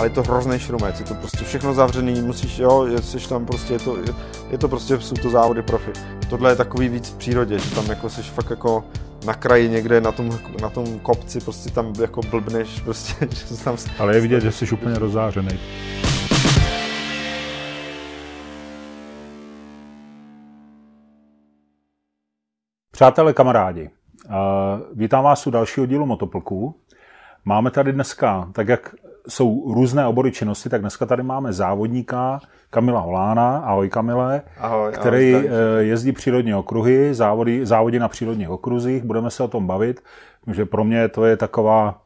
ale je to hrozný šrumec, je to prostě všechno zavřený, musíš, jo, jsi tam prostě, je to, je to prostě, jsou to závody profi. Tohle je takový víc v přírodě, že tam jako jsi fakt jako na kraji někde na tom, na tom kopci, prostě tam jako blbneš, prostě, že tam... Ale je vidět, že jsi úplně rozářený. Přátelé, kamarádi, eh, vítám vás u dalšího dílu Motoplků. Máme tady dneska, tak jak jsou různé obory činnosti, tak dneska tady máme závodníka Kamila Holána, ahoj Kamile, ahoj, který ahoj, eh, jezdí přírodní okruhy, závody, závody na přírodních okruzích, budeme se o tom bavit, že pro mě to je taková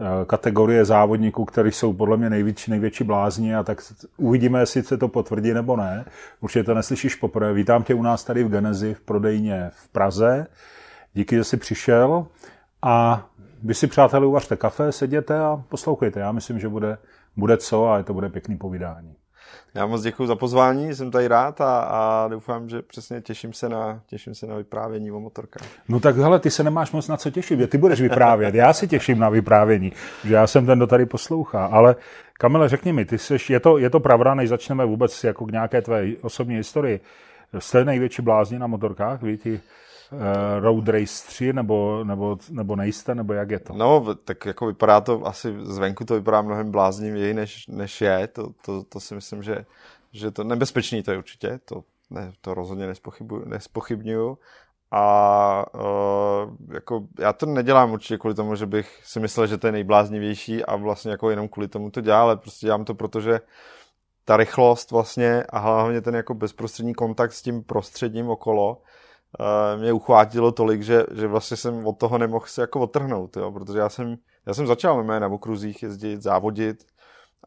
eh, kategorie závodníků, kteří jsou podle mě největší, největší blázni a tak uvidíme, jestli se to potvrdí nebo ne. Určitě to neslyšíš poprvé. Vítám tě u nás tady v Genezi v prodejně v Praze. Díky, že jsi přišel. A vy si, přátelé, uvařte kafe, seděte a poslouchejte. Já myslím, že bude, bude co a je to bude pěkný povídání. Já moc děkuji za pozvání, jsem tady rád a, a doufám, že přesně těším se, na, těším se na vyprávění o motorkách. No tak hele, ty se nemáš moc na co těšit, ty budeš vyprávět, já si těším na vyprávění, že já jsem ten, kdo tady poslouchá, ale Kamile, řekni mi, ty jsi, je, to, je to pravda, než začneme vůbec jako k nějaké tvé osobní historii, jste největší blázni na motorkách, víte? Eh, Road Race 3, nebo, nebo, nebo nejste, nebo jak je to? No, tak jako vypadá to, asi zvenku to vypadá mnohem bláznivěji, než, než je. To, to, to si myslím, že, že to nebezpečný to je určitě, to, ne, to rozhodně nespochybnuju. A uh, jako já to nedělám určitě kvůli tomu, že bych si myslel, že to je nejbláznivější a vlastně jako jenom kvůli tomu to dělám, ale prostě dělám to, protože ta rychlost vlastně a hlavně ten jako bezprostřední kontakt s tím prostředím okolo mě uchvátilo tolik, že, že vlastně jsem od toho nemohl se jako otrhnout, jo, protože já jsem, já jsem začal mé na okruzích jezdit, závodit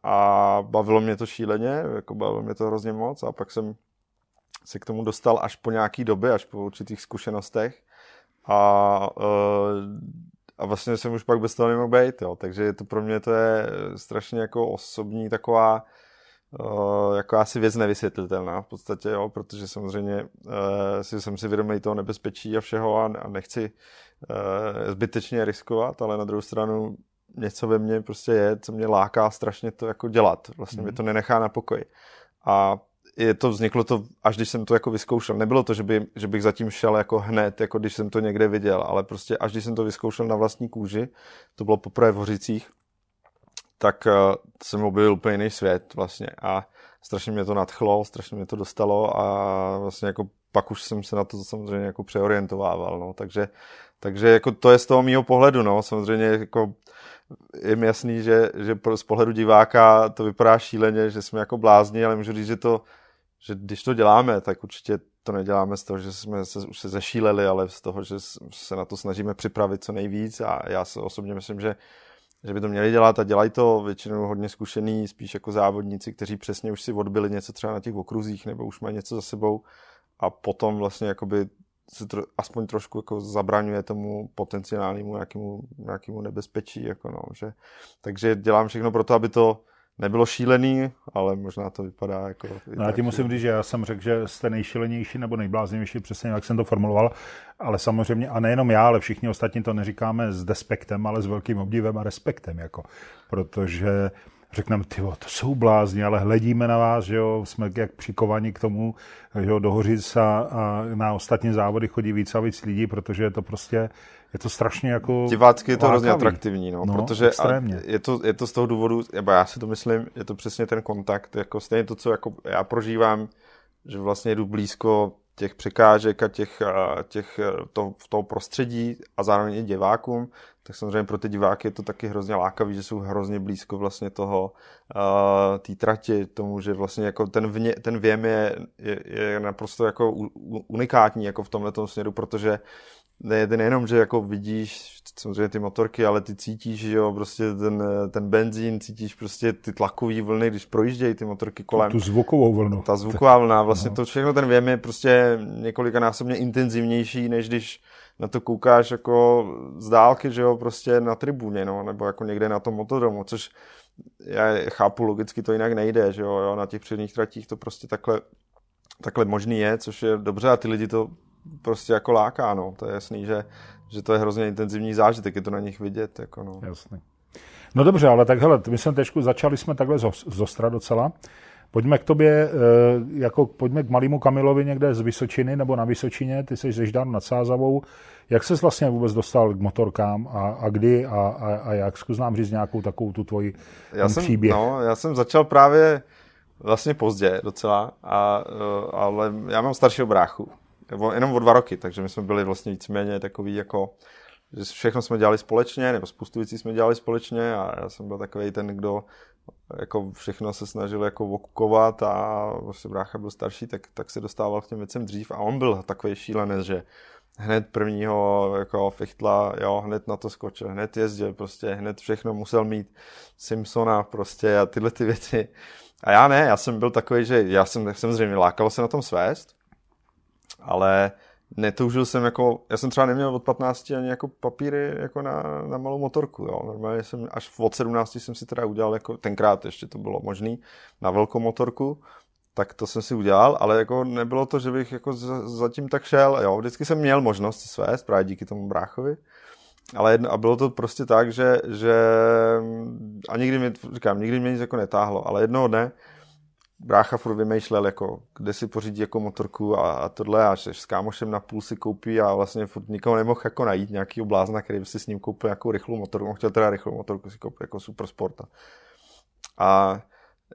a bavilo mě to šíleně, jako bavilo mě to hrozně moc a pak jsem se k tomu dostal až po nějaký době, až po určitých zkušenostech a, e, a vlastně jsem už pak bez toho nemohl být, jo. takže to pro mě to je strašně jako osobní taková Eh, jako asi věc nevysvětlitelná v podstatě, jo, protože samozřejmě eh, si jsem si vědomý toho nebezpečí a všeho a, a nechci eh, zbytečně riskovat, ale na druhou stranu něco ve mně prostě je, co mě láká strašně to jako dělat. Vlastně mm. mě mhm. to nenechá na pokoji. A je to, vzniklo to, až když jsem to jako vyzkoušel. Nebylo to, že, by, že bych zatím šel jako hned, jako když jsem to někde viděl, ale prostě až když jsem to vyzkoušel na vlastní kůži, to bylo poprvé v Hořicích, tak eh, jsem objevil úplně jiný svět vlastně a strašně mě to nadchlo, strašně mě to dostalo a vlastně jako pak už jsem se na to samozřejmě jako přeorientovával, no, takže, takže jako to je z toho mýho pohledu, no, samozřejmě jako je mi jasný, že, že z pohledu diváka to vypadá šíleně, že jsme jako blázni, ale můžu říct, že to, že když to děláme, tak určitě to neděláme z toho, že jsme se, už se zešíleli, ale z toho, že se na to snažíme připravit co nejvíc a já se osobně myslím, že že by to měli dělat a dělají to většinou hodně zkušený, spíš jako závodníci, kteří přesně už si odbili něco třeba na těch okruzích nebo už mají něco za sebou a potom vlastně jakoby se tro, aspoň trošku jako zabraňuje tomu potenciálnímu nějakému, nějakému nebezpečí. Jako no, že, takže dělám všechno pro to, aby to nebylo šílený, ale možná to vypadá jako... No já ti musím říct, že já jsem řekl, že jste nejšílenější nebo nejbláznivější, přesně jak jsem to formuloval, ale samozřejmě, a nejenom já, ale všichni ostatní to neříkáme s despektem, ale s velkým obdivem a respektem, jako, protože řekneme, ty to jsou blázni, ale hledíme na vás, že jo, jsme jak přikovaní k tomu, že jo, do Hořic a, a na ostatní závody chodí víc a víc lidí, protože je to prostě je to strašně jako... Divácky je to hrozně atraktivní, no, no protože extrémně. je to, je to z toho důvodu, nebo já si to myslím, je to přesně ten kontakt, jako stejně to, co jako já prožívám, že vlastně jdu blízko těch překážek a těch, těch e, to, v toho prostředí a zároveň i divákům, tak samozřejmě pro ty diváky je to taky hrozně lákavý, že jsou hrozně blízko vlastně toho, uh, té trati, tomu, že vlastně jako ten, vně, ten věm je, je, je naprosto jako unikátní jako v tomhle směru, protože ne, nejenom, že jako vidíš samozřejmě ty motorky, ale ty cítíš, že jo, prostě ten, ten benzín, cítíš prostě ty tlakové vlny, když projíždějí ty motorky kolem. Tu, tu zvukovou vlnu. Ta zvuková vlna, vlastně no. to všechno ten věm je prostě několikanásobně intenzivnější, než když na to koukáš jako z dálky, že jo, prostě na tribuně, no, nebo jako někde na tom motodromu, což já chápu, logicky to jinak nejde, že jo, jo na těch předních tratích to prostě takhle, takhle možný je, což je dobře a ty lidi to prostě jako láká, no. To je jasný, že, že to je hrozně intenzivní zážitek, je to na nich vidět, jako no. Jasný. No dobře, ale tak hele, my jsme teďku začali jsme takhle z Ostra docela. Pojďme k tobě, eh, jako pojďme k malému Kamilovi někde z Vysočiny nebo na Vysočině, ty jsi ze Ždánu nad Sázavou. Jak ses vlastně vůbec dostal k motorkám a, a kdy a, a, a jak? Zkus nám říct nějakou takovou tu tvoji já jsem, příběh. No, já jsem začal právě vlastně pozdě docela, a, eh, ale já mám staršího bráchu, jenom o dva roky, takže my jsme byli vlastně víceméně takový jako, že všechno jsme dělali společně, nebo spoustu věcí jsme dělali společně a já jsem byl takový ten, kdo jako všechno se snažil jako okukovat a vlastně brácha byl starší, tak, tak se dostával k těm věcem dřív a on byl takový šílenec, že hned prvního jako fichtla, jo, hned na to skočil, hned jezdil, prostě hned všechno musel mít Simpsona prostě a tyhle ty věci. A já ne, já jsem byl takový, že já jsem zřejmě lákal se na tom svést, ale netoužil jsem jako, já jsem třeba neměl od 15 ani jako papíry jako na, na malou motorku, jo. Normálně jsem až od 17 jsem si teda udělal, jako tenkrát ještě to bylo možný, na velkou motorku, tak to jsem si udělal, ale jako nebylo to, že bych jako zatím tak šel, jo. Vždycky jsem měl možnost své, právě díky tomu bráchovi, ale jedno, a bylo to prostě tak, že, že a nikdy mě, říkám, nikdy mě nic jako netáhlo, ale jednoho dne brácha furt vymýšlel, jako, kde si pořídí jako motorku a, a tohle, a s kámošem na půl si koupí a vlastně furt nikoho nemohl jako najít nějaký blázna, který by si s ním koupil nějakou rychlou motorku, on chtěl teda rychlou motorku si koupit jako supersporta. A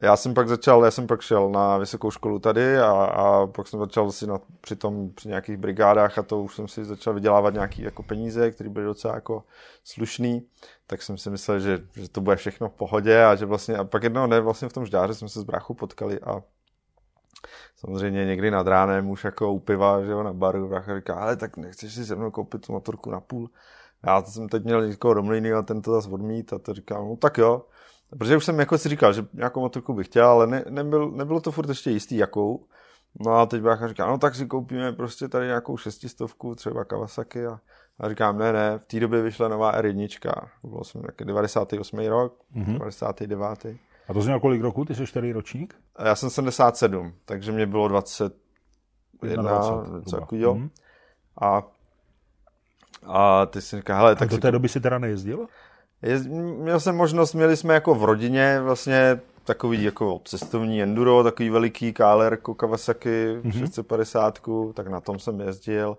já jsem pak začal, já jsem pak šel na vysokou školu tady a, a pak jsem začal si na, při tom, při nějakých brigádách a to už jsem si začal vydělávat nějaký jako peníze, které byly docela jako slušný tak jsem si myslel, že, že to bude všechno v pohodě a že vlastně, a pak jednoho dne vlastně v tom žďáře jsme se s bráchou potkali a samozřejmě někdy nad ránem už jako upiva, že jo, na baru, brácha říká, ale tak nechceš si se mnou koupit tu motorku na půl. Já to jsem teď měl někoho domlejný a ten to zase odmít a to říkal, no tak jo. Protože už jsem jako si říkal, že nějakou motorku bych chtěl, ale ne, nebyl, nebylo to furt ještě jistý jakou. No a teď brácha říká, no tak si koupíme prostě tady nějakou šestistovku, třeba Kawasaki a a říkám, ne, ne, v té době vyšla nová R1, byl jsem 98. rok, mm-hmm. 99. A to znělo kolik roku, ty jsi čtyři ročník? A Já jsem 77, takže mě bylo 21, 21 něco takového. Mm-hmm. A, a ty jsi říká, hele, a tak... do si... té doby si teda nejezdil? Jez... měl jsem možnost, měli jsme jako v rodině vlastně takový jako cestovní enduro, takový veliký KLR Kawasaki mm-hmm. 650, tak na tom jsem jezdil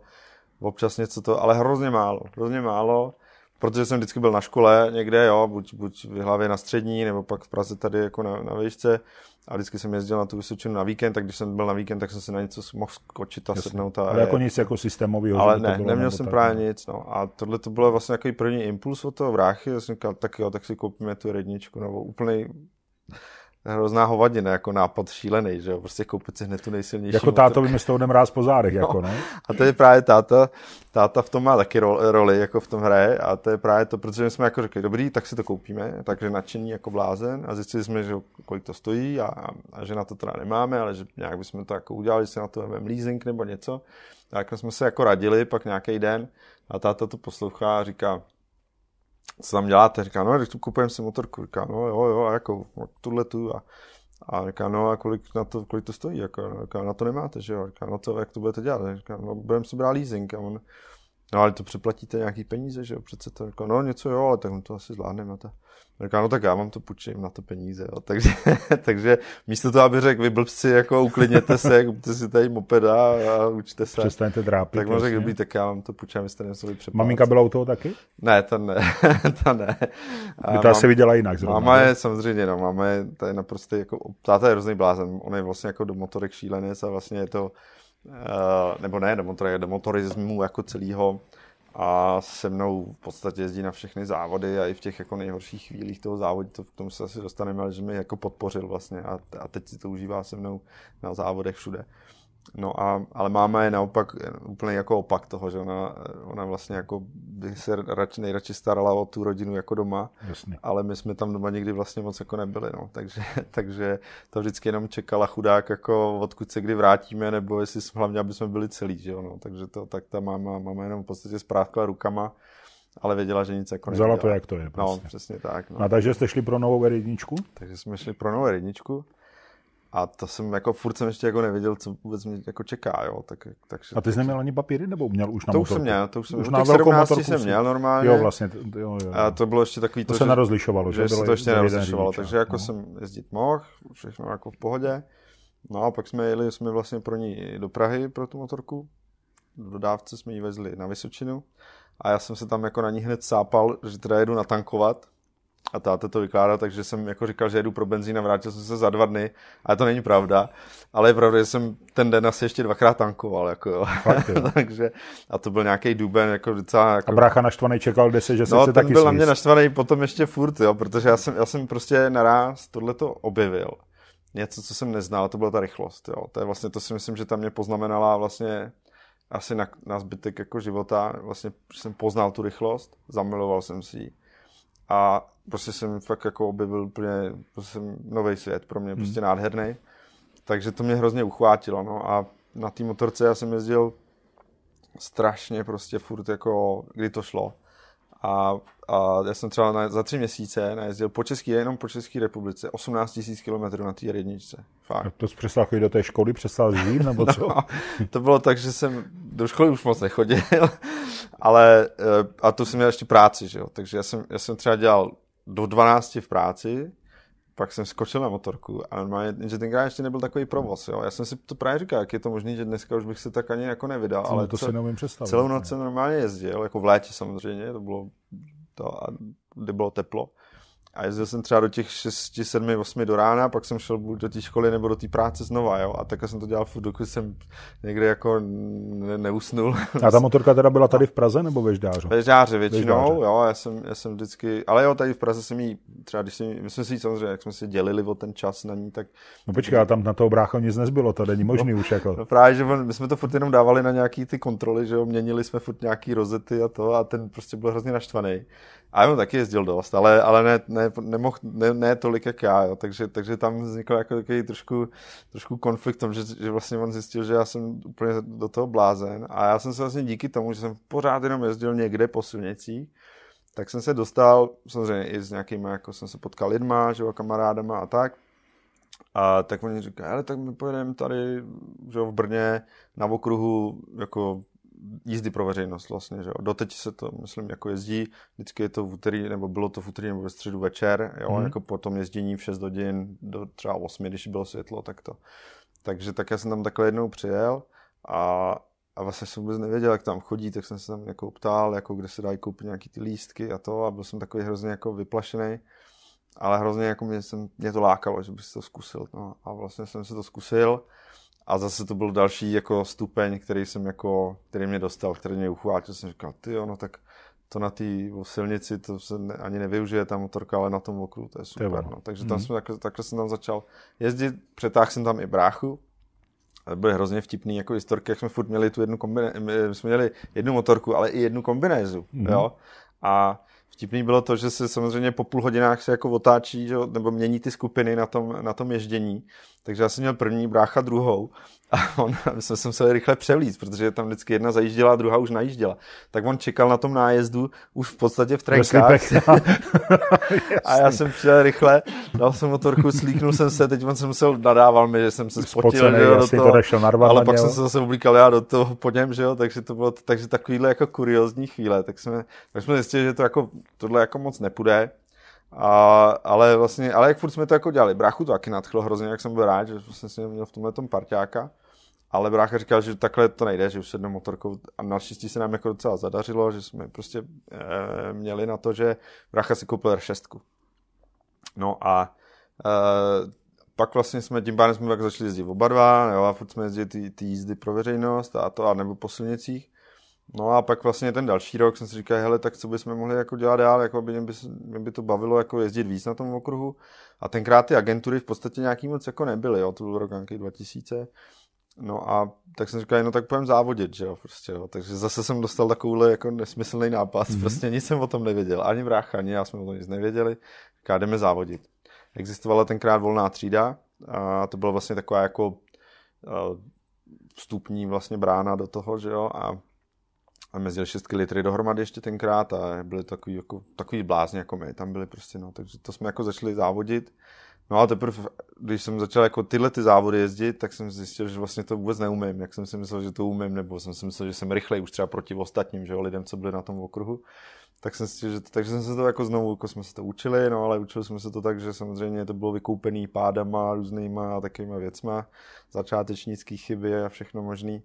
občas něco to, ale hrozně málo, hrozně málo, protože jsem vždycky byl na škole někde, jo, buď, buď v hlavě na střední, nebo pak v Praze tady jako na, na výšce a vždycky jsem jezdil na tu Vysočinu na víkend, tak když jsem byl na víkend, tak jsem si na něco mohl skočit a Jasně. sednout. A ale je... jako nic jako systémového. Ale ne, bylo, neměl jsem tak, právě nic. No. A tohle to bylo vlastně takový první impuls od toho vráchy, jsem říkal, tak jo, tak si koupíme tu redničku, nebo úplný hrozná hovadina, jako nápad šílený, že jo, prostě koupit si hned tu nejsilnější. Jako táto by mi s toho rád po zádech, jako no. jako, no. ne? A to je právě táta, táta v tom má taky roli, roli, jako v tom hraje a to je právě to, protože jsme jako řekli, dobrý, tak si to koupíme, takže nadšení jako blázen a zjistili jsme, že kolik to stojí a, a že na to teda nemáme, ale že nějak bychom to jako udělali, že se na to vezmeme leasing nebo něco. Tak jsme se jako radili, pak nějaký den a táta to poslouchá a říká, co tam děláte? Říká, no, když tu kupujeme si motorku. Říká, no jo, jo, a jako no, tuhle tu a, a říká, no a kolik na to, kolik to stojí? Jako, no, říká, na to nemáte, že jo? Říká, no to, jak to budete dělat? Říká, no budeme si brát leasing. A on, no ale to přeplatíte nějaký peníze, že jo? Přece to, říká, no něco jo, ale tak to asi zvládneme. A ta, Říká, no tak já vám to půjčím na to peníze. Jo. Takže, takže místo toho, aby řekl, vy blbci, jako uklidněte se, kupte si tady mopeda a učte se. Přestaňte drápit. Tak mu řekl, dobrý, tak já vám to půjčím, vy jste nemuseli přepálit. Maminka byla u toho taky? Ne, to ne. ta ne. A By ta mám, se viděla jinak zrovna. Máma je samozřejmě, no, máma je, tady naprosto, jako, táta je hrozný blázen. On je vlastně jako do motorek šílenec a vlastně je to, uh, nebo ne, do motorek, do motorismu jako celého a se mnou v podstatě jezdí na všechny závody a i v těch jako nejhorších chvílích toho závodu, to k tomu se asi dostaneme, ale že mi jako podpořil vlastně a, a teď si to užívá se mnou na závodech všude. No a, ale máma je naopak eh, úplně jako opak toho, že ona, eh, ona vlastně jako by se radši, nejradši starala o tu rodinu jako doma, Jasně. ale my jsme tam doma nikdy vlastně moc jako nebyli, no. takže, takže to vždycky jenom čekala chudák, jako odkud se kdy vrátíme, nebo jestli hlavně, aby jsme byli celí, že jo, no. takže to tak ta máma, máma jenom v podstatě správkala rukama, ale věděla, že nic jako nevěděla. Vzala to, jak to je. No, prostě. No, přesně tak. No. A takže jste šli pro novou r Takže jsme šli pro novou r a to jsem jako, furt jsem ještě jako nevěděl, co vůbec mě jako čeká, jo. Tak, takže, a ty jsi neměl ani papíry, nebo měl už na To už jsem měl, to už jsem už na velkou motorku jsem měl normálně. Jo, vlastně, jo, jo. A to bylo ještě takový to, to se že, narozlišovalo, že, že se to ještě nerozlišovalo, takže jako no. jsem jezdit mohl, všechno jako v pohodě. No a pak jsme jeli, jsme vlastně pro ní do Prahy, pro tu motorku. do dodávce jsme ji vezli na Vysočinu. A já jsem se tam jako na ní hned sápal, že teda jedu natankovat, a táta to vykládá, takže jsem jako říkal, že jedu pro benzín a vrátil jsem se za dva dny, ale to není pravda. Ale je pravda, že jsem ten den asi ještě dvakrát tankoval, jako jo. Fakt, jo. takže, a to byl nějaký duben, jako docela... Jako... A brácha naštvaný čekal, kde se, že se no, Ten byl na mě naštvaný potom ještě furt, jo, protože já jsem, já jsem prostě naraz tohleto objevil. Něco, co jsem neznal, to byla ta rychlost, jo. To je vlastně, to si myslím, že tam mě poznamenala vlastně asi na, na zbytek jako života, vlastně jsem poznal tu rychlost, zamiloval jsem si ji a prostě jsem fakt jako objevil úplně, prostě nový svět, pro mě hmm. prostě hmm. nádherný. Takže to mě hrozně uchvátilo, no a na té motorce já jsem jezdil strašně prostě furt jako, kdy to šlo. A, a já jsem třeba na, za tři měsíce najezdil po České, jenom po České republice, 18 000 km na té jedničce. Fakt. A to jsi přestal chodit do té školy, přestal žít, nebo co? no, to bylo tak, že jsem do školy už moc nechodil, ale eh, a to jsem měl ještě práci, že jo? takže já jsem, já jsem třeba dělal do 12 v práci, pak jsem skočil na motorku a normálně, že tenkrát ještě nebyl takový provoz. Jo? Já jsem si to právě říkal, jak je to možné, že dneska už bych se tak ani jako nevydal, no, ale to cel, si představit. celou no. noc jsem normálně jezdil, jako v létě samozřejmě, to bylo to, a kdy bylo teplo. A jezdil jsem třeba do těch 6, 7, 8 do rána, pak jsem šel buď do té školy nebo do té práce znova, jo. A takhle jsem to dělal furt, dokud jsem někde jako ne, neusnul. A ta motorka teda byla tady v Praze nebo ve Ždáře? Ve Ždáře většinou, Ždáře. jo. Já jsem, já jsem vždycky, ale jo, tady v Praze jsem jí, třeba když jsem, my jsme si samozřejmě, jak jsme si dělili o ten čas na ní, tak... No počkej, tam na toho brácha nic nezbylo, to není možný no, už jako. No právě, že my jsme to furt jenom dávali na nějaký ty kontroly, že jo, měnili jsme furt nějaký rozety a to a ten prostě byl hrozně naštvaný. A on taky jezdil dost, ale, ale ne, ne, nemoh, ne, ne tolik jak já, jo. Takže, takže tam vznikl jako takový trošku, trošku konflikt tom, že, že vlastně on zjistil, že já jsem úplně do toho blázen a já jsem se vlastně díky tomu, že jsem pořád jenom jezdil někde po silnicích, tak jsem se dostal, samozřejmě i s nějakými, jako jsem se potkal lidma, že jo, kamarádama a tak, a tak oni říkají, ale tak my pojedeme tady, že jo, v Brně na okruhu jako jízdy pro veřejnost vlastně, že jo. Doteď se to, myslím, jako jezdí, vždycky je to v úterý, nebo bylo to v úterý nebo ve středu večer, jo, hmm. jako po tom jezdění v 6 hodin do třeba 8, když bylo světlo, tak to. Takže tak já jsem tam takhle jednou přijel a, a vlastně jsem vůbec nevěděl, jak tam chodí, tak jsem se tam jako ptal, jako kde se dají koupit nějaký ty lístky a to a byl jsem takový hrozně jako vyplašený, ale hrozně jako mě, jsem, mě to lákalo, že bych si to zkusil. No. A vlastně jsem se to zkusil a zase to byl další jako stupeň, který jsem jako, který mě dostal, který mě uchvátil. Jsem říkal, ty jo, no tak to na té silnici, to se ne, ani nevyužije ta motorka, ale na tom okruhu, to je super. No. Takže tam mm-hmm. jsme, takhle, takhle jsem tam začal jezdit, přetáhl jsem tam i bráchu, byly hrozně vtipný jako historky, jak jsme furt měli tu jednu kombine, jsme měli jednu motorku, ale i jednu kombinézu, mm-hmm. jo. A Vtipný bylo to, že se samozřejmě po půl hodinách se jako otáčí, že, nebo mění ty skupiny na tom, na tom ježdění. Takže já jsem měl první, brácha druhou a on, my jsme se museli rychle převlít, protože tam vždycky jedna zajížděla, druhá už najížděla. Tak on čekal na tom nájezdu už v podstatě v trenkách. No, a já jsem přijel rychle, dal jsem motorku, slíknul jsem se, teď on se musel, nadával mi, že jsem se spotil, Spocený, jo, do toho, to narvat, ale pak jo. jsem se zase oblíkal já do toho po něm, že jo, takže to bylo, takže takovýhle jako kuriozní chvíle, tak jsme, tak jsme zjistili, že to jako, tohle jako moc nepůjde, a, ale vlastně, ale jak furt jsme to jako dělali, brachu to taky nadchlo hrozně, jak jsem byl rád, že jsem vlastně měl v tomhle tom parťáka. Ale brácha říkal, že takhle to nejde, že už sednou motorkou a naštěstí se nám jako docela zadařilo, že jsme prostě e, měli na to, že brácha si koupil R6. No a e, pak vlastně jsme, tím pádem jsme pak začali jezdit oba dva, jo, a furt jsme jezdili ty, ty jízdy pro veřejnost a to, a nebo po silnicích. No a pak vlastně ten další rok jsem si říkal, hele, tak co bychom mohli jako dělat dál, jako by mě, by, mě by to bavilo jako jezdit víc na tom okruhu. A tenkrát ty agentury v podstatě nějaký moc jako nebyly, jo, to byl rok nějaký 2000. No a tak jsem říkal, no tak půjdem závodit, že jo, prostě, jo. Takže zase jsem dostal takovýhle jako nesmyslný nápad, mm-hmm. prostě nic jsem o tom nevěděl, ani vrácha, ani já jsme o tom nic nevěděli, říká, jdeme závodit. Existovala tenkrát volná třída a to byla vlastně taková jako eh, vstupní vlastně brána do toho, že jo, a a mezil 6 litry dohromady ještě tenkrát a byli takový, jako, takový blázni jako my tam byli prostě, no, takže to jsme jako začali závodit No a teprve, když jsem začal jako tyhle ty závody jezdit, tak jsem zjistil, že vlastně to vůbec neumím, jak jsem si myslel, že to umím, nebo jsem si myslel, že jsem rychlej už třeba proti ostatním, že jo, lidem, co byli na tom okruhu. Tak jsem si, že, takže jsem se to jako znovu, jako jsme se to učili, no ale učili jsme se to tak, že samozřejmě to bylo vykoupený pádama, různýma takovýma věcma, začáteční chyby a všechno možný.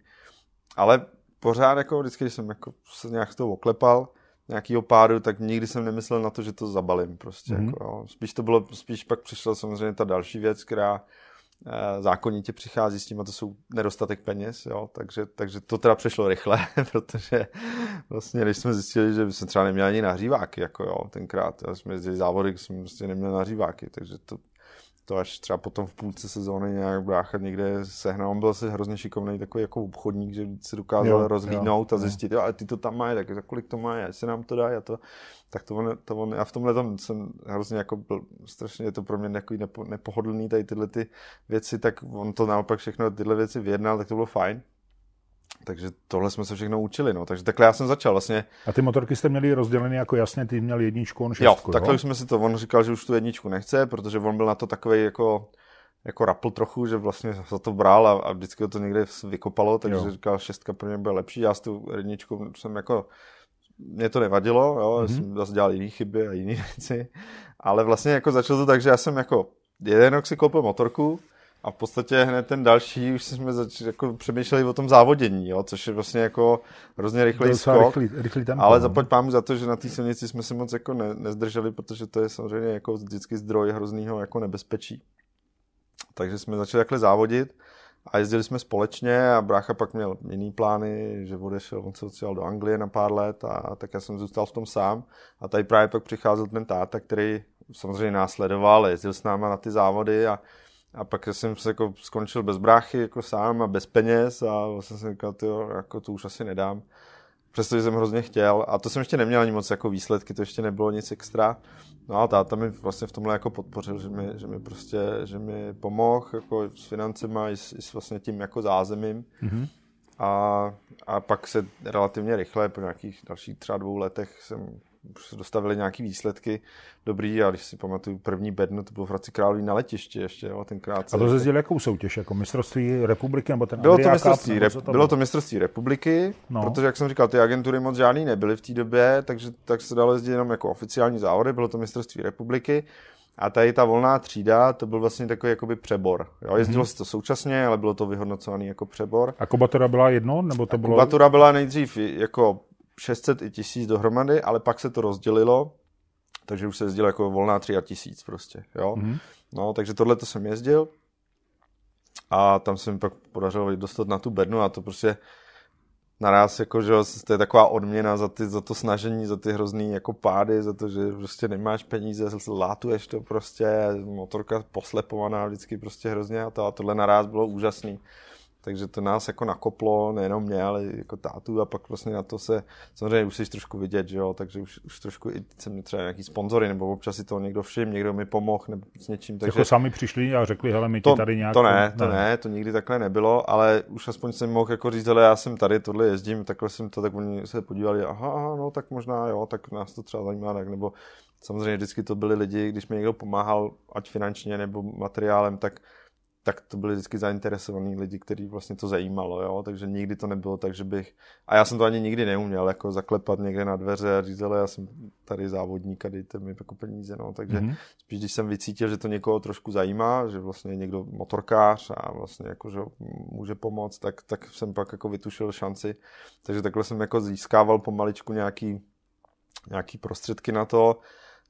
Ale pořád jako vždycky, když jsem jako se nějak z toho oklepal, nějakého pádu, tak nikdy jsem nemyslel na to, že to zabalím prostě. Mm-hmm. Jako, Spíš to bylo, spíš pak přišla samozřejmě ta další věc, která eh, zákonitě přichází s tím, a to jsou nedostatek peněz, jo, takže, takže to teda přešlo rychle, protože vlastně, když jsme zjistili, že jsme třeba neměli ani nahříváky, jako jo, tenkrát, jo, jsme jezdili závody, jsme prostě neměli nahříváky, takže to to až třeba potom v půlce sezóny nějak brácha někde sehnal. On byl asi hrozně šikovný takový jako obchodník, že si dokázal jo, rozlídnout jo, a zjistit, jo. jo, ale ty to tam mají, tak za kolik to mají, jestli nám to dá, a to, tak to on, to on, já v tomhle tam jsem hrozně jako byl, strašně je to pro mě nepo, nepohodlný tady tyhle ty věci, tak on to naopak všechno tyhle věci vyjednal, tak to bylo fajn takže tohle jsme se všechno učili, no. Takže takhle já jsem začal vlastně. A ty motorky jste měli rozdělené jako jasně, ty měl jedničku, on šestku, Jo, takhle jo? jsme si to, on říkal, že už tu jedničku nechce, protože on byl na to takový jako jako rapl trochu, že vlastně za to bral a, a vždycky to někde vykopalo, takže jo. říkal, šestka pro mě byla lepší, já s tu jedničku jsem jako, mě to nevadilo, jo, mm-hmm. jsem mhm. zase dělal jiné chyby a jiné věci, ale vlastně jako začalo to tak, že já jsem jako jeden rok si koupil motorku, a v podstatě hned ten další, už jsme zač- jako přemýšleli o tom závodění, jo, což je vlastně jako hrozně rychlý skok, rychlý, rychlý tempo, ale no. zapoď pámu za to, že na té silnici jsme se moc jako ne- nezdrželi, protože to je samozřejmě jako vždycky zdroj hroznýho jako nebezpečí. Takže jsme začali takhle závodit a jezdili jsme společně a brácha pak měl jiný plány, že odešel, on se odstěhoval do Anglie na pár let a, a tak já jsem zůstal v tom sám a tady právě pak přicházel ten táta, který samozřejmě následoval, jezdil s náma na ty závody a a pak jsem se jako skončil bez bráchy, jako sám a bez peněz a vlastně jsem říkal, tyjo, jako to už asi nedám. Přestože jsem hrozně chtěl a to jsem ještě neměl ani moc jako výsledky, to ještě nebylo nic extra. No a táta mi vlastně v tomhle jako podpořil, že mi, že mi prostě, že mi pomohl jako s financema i s, i s vlastně tím jako zázemím. Mm-hmm. A, a pak se relativně rychle, po nějakých dalších třeba dvou letech jsem už se dostavili nějaký výsledky dobrý a když si pamatuju první bednu, to bylo v Hradci Králový na letišti ještě, jo, tenkrát. A to zjezdil jakou soutěž, jako mistrovství republiky nebo ten bylo to mistrovství, Cup, rep, to bylo to mistrovství republiky, no. protože jak jsem říkal, ty agentury moc žádný nebyly v té době, takže tak se dalo jezdit jenom jako oficiální závody, bylo to mistrovství republiky. A tady ta volná třída, to byl vlastně takový jakoby přebor. Jo, mhm. jezdilo hmm se to současně, ale bylo to vyhodnocované jako přebor. A kubatura byla jedno? Nebo to a bylo... Kubatura byla nejdřív jako 600 i 1000 dohromady, ale pak se to rozdělilo, takže už se jezdil jako volná 3 a 1000 prostě, jo. Mm-hmm. No, takže tohle to jsem jezdil a tam se mi pak podařilo dostat na tu bednu a to prostě naraz, jako, že to je taková odměna za, ty, za to snažení, za ty hrozný jako pády, za to, že prostě nemáš peníze, látuješ to prostě, motorka poslepovaná vždycky prostě hrozně a, to, a tohle naraz bylo úžasný takže to nás jako nakoplo, nejenom mě, ale jako tátu a pak vlastně na to se, samozřejmě už jsi trošku vidět, že jo, takže už, už trošku i jsem mě třeba nějaký sponzory, nebo občas si to někdo všim, někdo mi pomohl nebo s něčím. Jako takže... Jako sami přišli a řekli, hele, my to, ti tady nějak... To ne, to ne. ne, to nikdy takhle nebylo, ale už aspoň jsem mohl jako říct, hele, já jsem tady, tohle jezdím, takhle jsem to, tak oni se podívali, aha, aha, no tak možná jo, tak nás to třeba zajímá, tak nebo samozřejmě vždycky to byli lidi, když mi někdo pomáhal, ať finančně nebo materiálem, tak tak to byli vždycky zainteresovaní lidi, kteří vlastně to zajímalo, jo? takže nikdy to nebylo tak, že bych, a já jsem to ani nikdy neuměl, jako zaklepat někde na dveře a říct, ale já jsem tady závodník a dejte mi jako peníze, no, takže mm-hmm. spíš když jsem vycítil, že to někoho trošku zajímá, že vlastně je někdo motorkář a vlastně jako, že může pomoct, tak, tak jsem pak jako vytušil šanci, takže takhle jsem jako získával pomaličku nějaký, nějaký prostředky na to,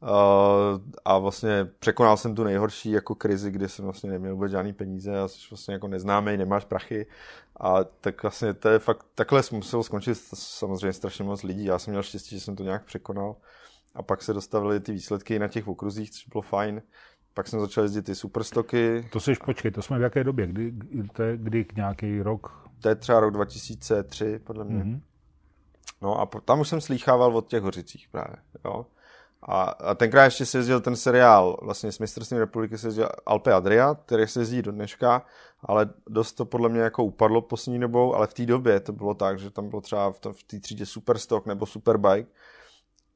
Eh, a vlastně překonal jsem tu nejhorší jako krizi, kdy jsem vlastně neměl vůbec žádný peníze a jsi vlastně jako neznámý, nemáš prachy a tak vlastně to je fakt, takhle Musel skončit samozřejmě strašně moc lidí. Já jsem měl štěstí, že jsem to nějak překonal a pak se dostavily ty výsledky na těch okruzích, což bylo fajn. Pak jsem začal jezdit ty superstoky. To jsi, počkej, to jsme v jaké době? Kdy, to je kdy nějaký rok? To je třeba rok 2003, podle mě. Mm-hmm. No a tam už jsem slýchával od těch hořicích právě, jo. A, a tenkrát ještě se jezdil ten seriál, vlastně s mistrovstvím republiky se jezdil Alpe Adria, který se jezdí do dneška, ale dost to podle mě jako upadlo poslední dobou, ale v té době to bylo tak, že tam bylo třeba v té třídě Superstock nebo Superbike,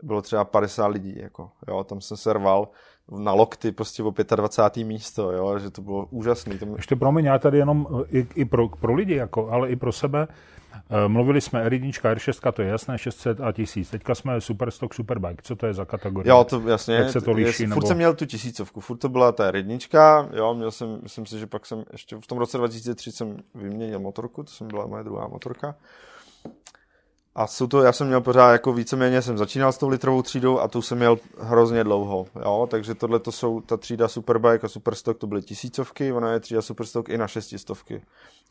bylo třeba 50 lidí, jako, jo, tam jsem rval, na lokty prostě o 25. místo, jo, že to bylo úžasný. To mě... Ještě mě, já tady jenom eh, i, i pro, pro lidi, jako, ale i pro sebe, eh, Mluvili jsme R1, R6, to je jasné, 600 a 1000. Teďka jsme Superstock, Superbike. Co to je za kategorie? Jo, to jasně. Jak se to liší? Jest, nebo... Furt jsem měl tu tisícovku, furt to byla ta R1, jo, měl jsem, myslím si, že pak jsem ještě v tom roce 2003 jsem vyměnil motorku, to jsem byla moje druhá motorka. A jsou to, já jsem měl pořád, jako víceméně jsem začínal s tou litrovou třídou a tu jsem měl hrozně dlouho, jo, takže tohle to jsou, ta třída Superbike a Superstock, to byly tisícovky, ona je třída Superstock i na šestistovky.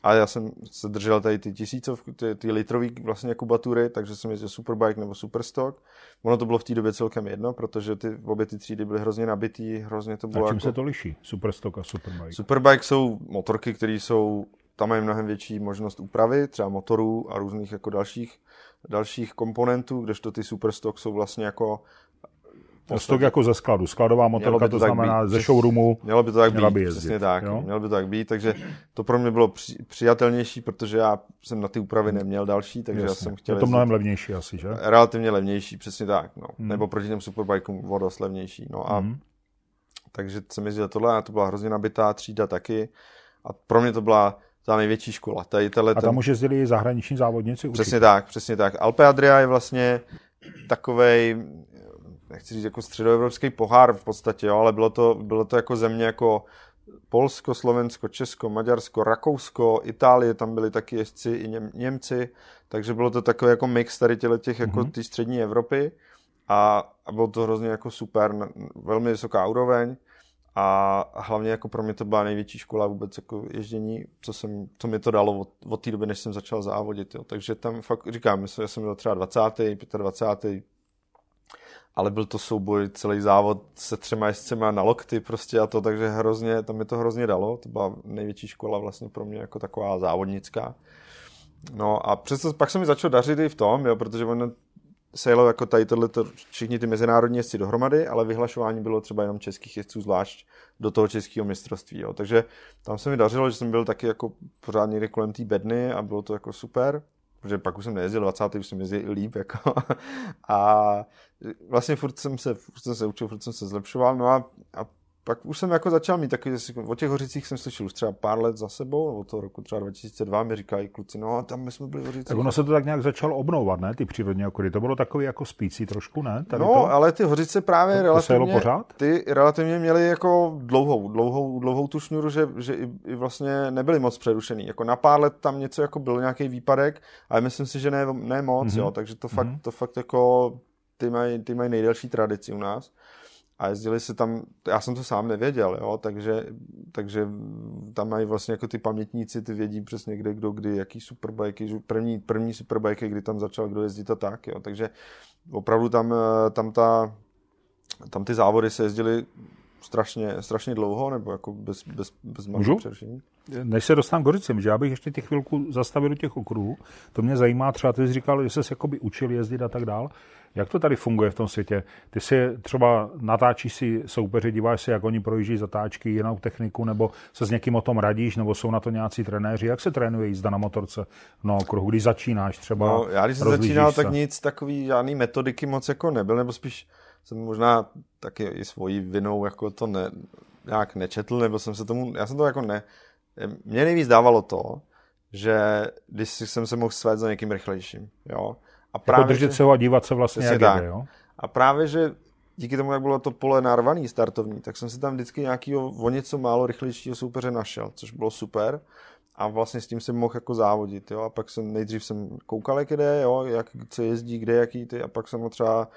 A já jsem se držel tady ty tisícovky, ty, ty litrové vlastně kubatury, takže jsem jezdil Superbike nebo Superstock. Ono to bylo v té době celkem jedno, protože ty, obě ty třídy byly hrozně nabitý, hrozně to bylo A čím jako... se to liší, Superstock a Superbike? Superbike jsou motorky, které jsou tam je mnohem větší možnost úpravy, třeba motorů a různých jako dalších dalších komponentů, kdežto ty superstock jsou vlastně jako Stok jako ze skladu. Skladová motorka, to, to znamená být. ze showroomu. Mělo by to tak být, jezdit, přesně tak. Jo? Mělo by to tak být, takže to pro mě bylo při, přijatelnější, protože já jsem na ty úpravy neměl další, takže Jasně. já jsem chtěl Je to mnohem levnější asi, že? Relativně levnější, přesně tak. No. Hmm. Nebo proti těm superbikům voda levnější. No a hmm. takže jsem jezdil tohle a to byla hrozně nabitá třída taky. A pro mě to byla ta největší škola. Tady tato, a tam už jezdili zahraniční závodníci? Určitě. Přesně tak, přesně tak. Alpe Adria je vlastně takovej, nechci říct jako středoevropský pohár v podstatě, jo, ale bylo to, bylo to jako země jako Polsko, Slovensko, Česko, Maďarsko, Rakousko, Itálie, tam byli taky jezdci i Něm, Němci, takže bylo to takový jako mix tady těch jako mm-hmm. střední Evropy a, a bylo to hrozně jako super, velmi vysoká úroveň a hlavně jako pro mě to byla největší škola vůbec jako ježdění, co, jsem, co mi to dalo od, od té doby, než jsem začal závodit. Jo. Takže tam fakt říkám, myslím, že jsem byl třeba 20. 25. Ale byl to souboj, celý závod se třema jezdcema na lokty prostě a to, takže hrozně, tam mi to hrozně dalo. To byla největší škola vlastně pro mě jako taková závodnická. No a přesto pak se mi začalo dařit i v tom, jo, protože ono sejlo jako tady tohle, všichni ty mezinárodní jezdci dohromady, ale vyhlašování bylo třeba jenom českých jezdců zvlášť do toho českého mistrovství. Jo. Takže tam se mi dařilo, že jsem byl taky jako pořád někde kolem té bedny a bylo to jako super protože pak už jsem nejezdil 20, už jsem jezdil i líp, jako. A vlastně furt jsem se, furt jsem se učil, furt jsem se zlepšoval, no a, a pak už jsem jako začal mít takový, o těch hořicích jsem slyšel už třeba pár let za sebou, od toho roku třeba 2002 mi říkají kluci, no tam my jsme byli hořicí. Tak ono se to tak nějak začalo obnovovat, ne, ty přírodní okolí, to bylo takový jako spící trošku, ne? Tady no, to? ale ty hořice právě to, to relativně, pořád? ty relativně měly jako dlouhou, dlouhou, dlouhou tu šňuru, že, že i, i, vlastně nebyly moc přerušený, jako na pár let tam něco jako byl nějaký výpadek, ale myslím si, že ne, ne moc, mm-hmm. jo, mhm. takže to fakt, mm-hmm. to fakt jako ty mají ty mají nejdelší tradici u nás a jezdili se tam, já jsem to sám nevěděl, jo, takže, takže tam mají vlastně jako ty pamětníci, ty vědí přesně kde, kdo, kdy, jaký superbajky, první, první superbajky, kdy tam začal kdo jezdit a tak, jo, takže opravdu tam, eh, tam ta, tam ty závody se jezdily strašně, strašně dlouho, nebo jako bez, bez, bez malého přerušení. Než se dostanu k Goricím, že já bych ještě ty chvilku zastavil do těch okruhů, to mě zajímá, třeba ty jsi říkal, že jsi jakoby učil jezdit a tak dál. Jak to tady funguje v tom světě? Ty si třeba natáčíš si soupeře, díváš se, jak oni projíždí zatáčky, jinou techniku, nebo se s někým o tom radíš, nebo jsou na to nějací trenéři. Jak se trénuje jízda na motorce no okruhu, když začínáš třeba? No, já když jsem začínal, se. tak nic takový, žádný metodiky moc jako nebyl, nebo spíš jsem možná taky i svojí vinou jako to ne, nějak nečetl, nebo jsem se tomu, já jsem to jako ne, mě nejvíc dávalo to, že když jsem se mohl svést za někým rychlejším, jo, a jako právě, jako držet že... se ho a dívat se vlastně, jak tak. jde, jo? A právě, že díky tomu, jak bylo to pole narvaný startovní, tak jsem si tam vždycky nějakého o něco málo rychlejšího soupeře našel, což bylo super. A vlastně s tím jsem mohl jako závodit, jo. A pak jsem nejdřív jsem koukal, jak jde, jo, jak co jezdí, kde, jaký ty, a pak jsem ho třeba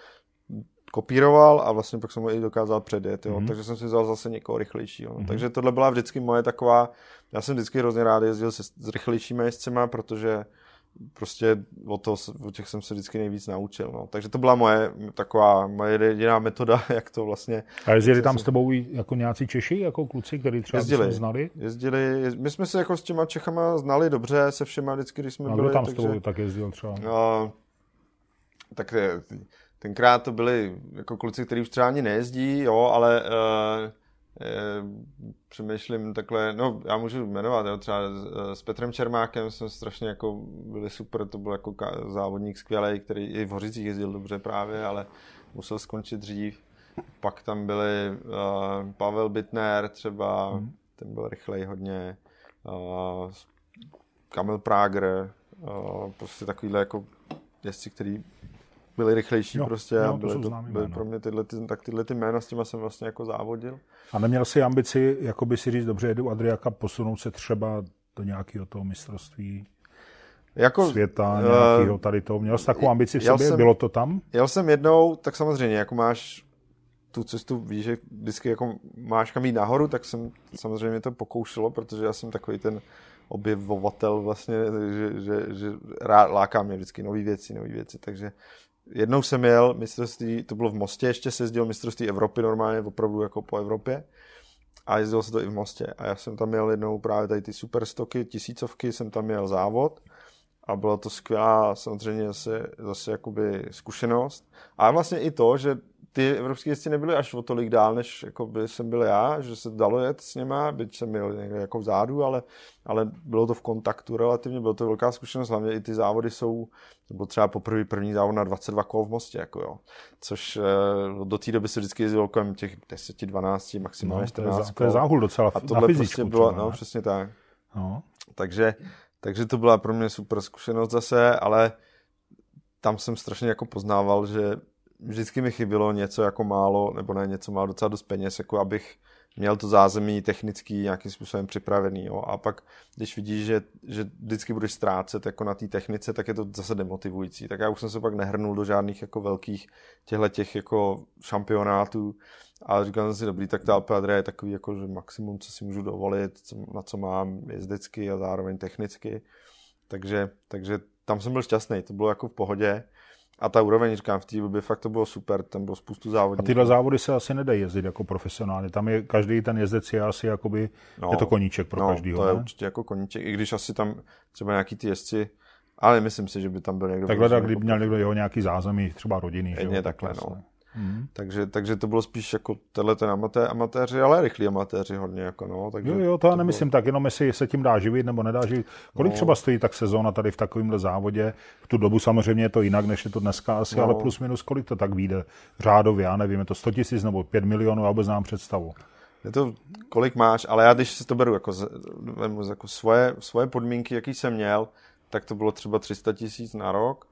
kopíroval a vlastně pak jsem ho i dokázal předjet, jo. Mm-hmm. takže jsem si vzal zase někoho rychlejšího. Mm-hmm. Takže tohle byla vždycky moje taková, já jsem vždycky hrozně rád jezdil se, s rychlejšími jezdcema, protože prostě o, to, o těch jsem se vždycky nejvíc naučil. No. Takže to byla moje taková moje jediná metoda, jak to vlastně... A jezdili tam jsem... s tebou jako nějací Češi, jako kluci, který třeba jezdili, znali? Jezdili, jez... my jsme se jako s těma Čechama znali dobře, se všema vždycky, když jsme no, byli. Kdo tam takže, s tebou tak jezdil třeba? No, tak eh, tenkrát to byli jako kluci, kteří už třeba ani nejezdí, jo, ale... Uh, Eh, přemýšlím takhle, no já můžu jmenovat, jo, třeba s eh, Petrem Čermákem jsme strašně jako byli super, to byl jako závodník skvělý, který i v Hořicích jezdil dobře právě, ale musel skončit dřív. Pak tam byli uh, Pavel Bitner třeba, mm. ten byl rychlej hodně, uh, Kamil Prager, uh, prostě takovýhle jako jezdci, který byli rychlejší jo, prostě jo, a byly, to, byly pro mě tyhle, ty, tak tyhle ty jména, s těma jsem vlastně jako závodil. A neměl si ambici, jako by si říct, dobře, jedu Adriaka, posunout se třeba do nějakého toho mistrovství jako, světa, eh, nějakého tady toho. Měl jsi takovou ambici v sobě? Jsem, Bylo to tam? Jel jsem jednou, tak samozřejmě, jako máš tu cestu, víš, že vždycky jako máš kam jít nahoru, tak jsem samozřejmě to pokoušelo, protože já jsem takový ten objevovatel vlastně, že, že, že rá, lákám mě vždycky nové věci, nové věci, takže jednou jsem jel mistrovství, to bylo v Mostě, ještě se jezdil mistrovství Evropy normálně, opravdu jako po Evropě. A jezdilo se to i v Mostě. A já jsem tam jel jednou právě tady ty superstoky, tisícovky, jsem tam jel závod. A byla to skvělá samozřejmě zase, zase jakoby zkušenost. A vlastně i to, že ty evropské jezdci nebyly až o tolik dál, než jako by jsem byl já, že se dalo jet s něma, byť jsem byl někde jako vzadu, ale, ale bylo to v kontaktu relativně, bylo to velká zkušenost, hlavně i ty závody jsou, to třeba poprvé první závod na 22 kol v Mostě, jako jo. což eh, do té doby se vždycky jezdilo kolem těch 10, 12, maximálně no, 14 to je, to je záhul docela A tohle na prostě bylo, třeba, no, přesně tak. No. Takže, takže to byla pro mě super zkušenost zase, ale tam jsem strašně jako poznával, že vždycky mi chybilo něco jako málo, nebo ne, něco málo, docela dost peněz, jako abych měl to zázemí technický nějakým způsobem připravený. Jo. A pak, když vidíš, že, že vždycky budeš ztrácet jako na té technice, tak je to zase demotivující. Tak já už jsem se pak nehrnul do žádných jako velkých těchto těch jako šampionátů. A říkal jsem si, dobrý, tak ta Alpe je takový, jako, že maximum, co si můžu dovolit, co, na co mám jezdecky a zároveň technicky. Takže, takže tam jsem byl šťastný, to bylo jako v pohodě. A ta úroveň, říkám, v té době fakt to bylo super, tam bylo spoustu závodů. A tyhle závody se asi nedají jezdit jako profesionálně. Tam je každý ten jezdec je asi jakoby, no, je to koníček pro no, každýho. to je ne? určitě jako koníček, i když asi tam třeba nějaký ty jezdci, ale myslím si, že by tam byl někdo. Takhle, tak, kdyby měl někdo jeho nějaký zázemí, třeba rodiny. Jedně že jo, takhle, no. Hmm. Takže, takže to bylo spíš jako tenhle ten amatér, amatéři, ale rychlí amatéři hodně. Jako no, takže jo, jo, to, já nemyslím bylo... tak, jenom jestli se tím dá živit nebo nedá živit. Kolik no. třeba stojí tak sezóna tady v takovémhle závodě? V tu dobu samozřejmě je to jinak, než je to dneska asi, no. ale plus minus kolik to tak vyjde řádově, já nevím, je to 100 tisíc nebo 5 milionů, já vůbec nám představu. Je to, kolik máš, ale já když si to beru jako, jako svoje, svoje podmínky, jaký jsem měl, tak to bylo třeba 300 tisíc na rok,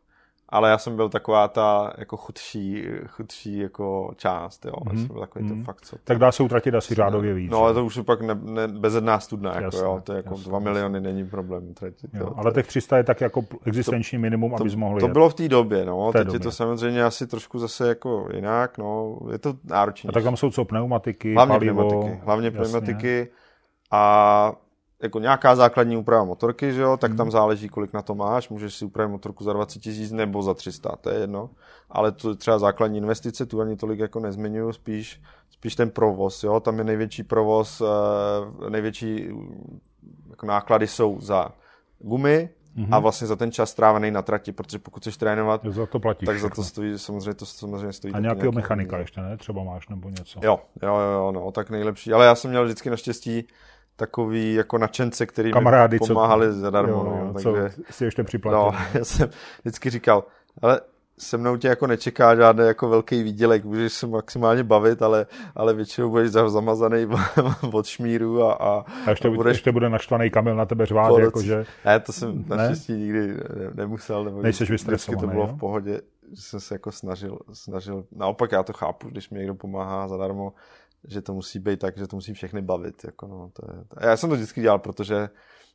ale já jsem byl taková ta jako chudší, chudší jako část, jo. Mm-hmm. Já jsem mhm. byl takový mm-hmm. to mhm. fakt, co... Tak dá se utratit asi řádově no. víc. No, ale to už je pak ne, ne, bezedná studna, jasné, jako, jo. To je jako jasné, 2 miliony, není problém utratit. Jo, jo. Ale těch 300 je tak jako existenční to, minimum, abys mohl To jet. bylo v té době, no. V té Teď době. je to samozřejmě asi trošku zase jako jinak, no. Je to náročnější. A tak tam jsou co, pneumatiky, hlavně palivo. Pneumatiky, hlavně pneumatiky. A jako nějaká základní úprava motorky, že jo, tak hmm. tam záleží, kolik na to máš, můžeš si upravit motorku za 20 tisíc nebo za 300, to je jedno, ale to třeba základní investice, tu ani tolik jako nezmiňuju, spíš, spíš ten provoz, jo, tam je největší provoz, eh, největší jako náklady jsou za gumy, mm-hmm. a mhm. vlastně za ten čas strávený na trati, protože pokud chceš trénovat, za to platíš tak za to stojí, samozřejmě to samozřejmě stojí. A nějakého mechanika peníze. ještě, ne? Třeba máš nebo něco. Jo, jo, jo, no, tak nejlepší. Ale já jsem měl vždycky naštěstí, takový jako nadšence, který Kamarády, mi pomáhali co, zadarmo. Jo, no, no, takže, co si ještě připlatil. No, já jsem vždycky říkal, ale se mnou tě jako nečeká žádný jako velký výdělek, můžeš se maximálně bavit, ale, ale většinou budeš zamazaný od šmíru a, a, a ještě, a budeš... ještě bude naštvaný Kamil na tebe řvát, Podoc. jakože... Ne, to jsem naštěstí ne? nikdy nemusel, nebo Nejseš vždycky to bylo jo? v pohodě, že jsem se jako snažil, snažil, naopak já to chápu, když mi někdo pomáhá zadarmo, že to musí být tak, že to musí všechny bavit. Jako no, to je, to... Já jsem to vždycky dělal, protože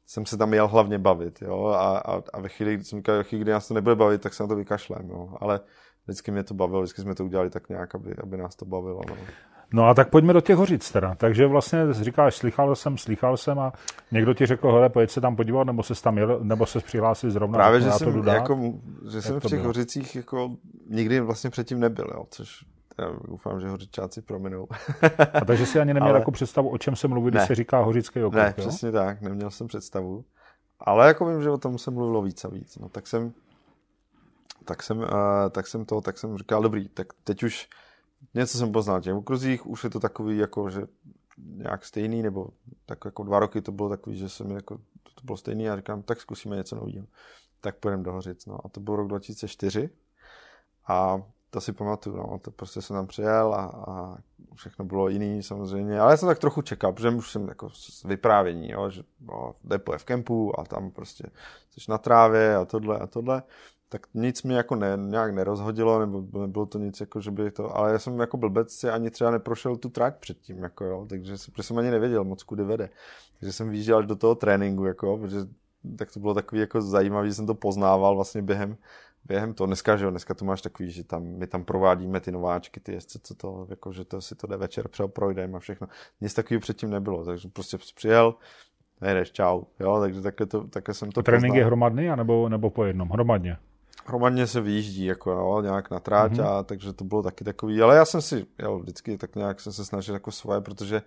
jsem se tam jel hlavně bavit, jo, a, a, a ve chvíli, kdy jsem říkal, chvíli, kdy nás to nebude bavit, tak se na to vykašlem, jo, ale vždycky mě to bavilo, vždycky jsme to udělali tak nějak, aby, aby nás to bavilo, no. No a tak pojďme do těch hořic teda. Takže vlastně říkáš, slychal jsem, slychal jsem a někdo ti řekl, hele, pojď se tam podívat, nebo se tam jel, nebo se přihlásil zrovna. Právě, že jsem, jako, že jsem v těch bylo? hořicích jako nikdy vlastně předtím nebyl, jo, což já doufám, že hořičáci prominou. A takže si ani neměl ale... jako představu, o čem se mluví, když ne. se říká hořický okruh. Ne, jo? přesně tak, neměl jsem představu. Ale jako vím, že o tom se mluvilo víc a víc. No tak jsem, tak jsem, uh, tak jsem to, tak jsem říkal, dobrý, tak teď už něco jsem poznal těch okruzích, už je to takový jako, že nějak stejný, nebo tak jako dva roky to bylo takový, že jsem jako, to bylo stejný a říkám, tak zkusíme něco nového. Tak půjdeme do Hořic, no a to byl rok 2004 a to si pamatuju, no, to prostě jsem tam přijel a, a všechno bylo jiný samozřejmě, ale já jsem tak trochu čekal, protože už jsem jako z vyprávění, jo, že no, depo je v kempu a tam prostě jsi na trávě a tohle a tohle, tak nic mi jako ne, nějak nerozhodilo, nebo nebylo to nic jako, že by to, ale já jsem jako blbec si ani třeba neprošel tu trať předtím, jako jo, takže protože jsem ani nevěděl moc kudy vede, takže jsem vyjížděl až do toho tréninku, jako, protože tak to bylo takový jako zajímavý, jsem to poznával vlastně během během toho, dneska, že jo, dneska to máš takový, že tam, my tam provádíme ty nováčky, ty jezdce, co to, jako, že to si to jde večer, projdeme a všechno. Nic takového předtím nebylo, takže prostě přijel, nejdeš, čau, jo, takže takhle, to, takhle jsem to a Trénink poznal. je hromadný, anebo, nebo po jednom? Hromadně? Hromadně se vyjíždí, jako jo, nějak na tráť, mm-hmm. a, takže to bylo taky takový, ale já jsem si, jo, vždycky tak nějak jsem se snažil jako svoje, protože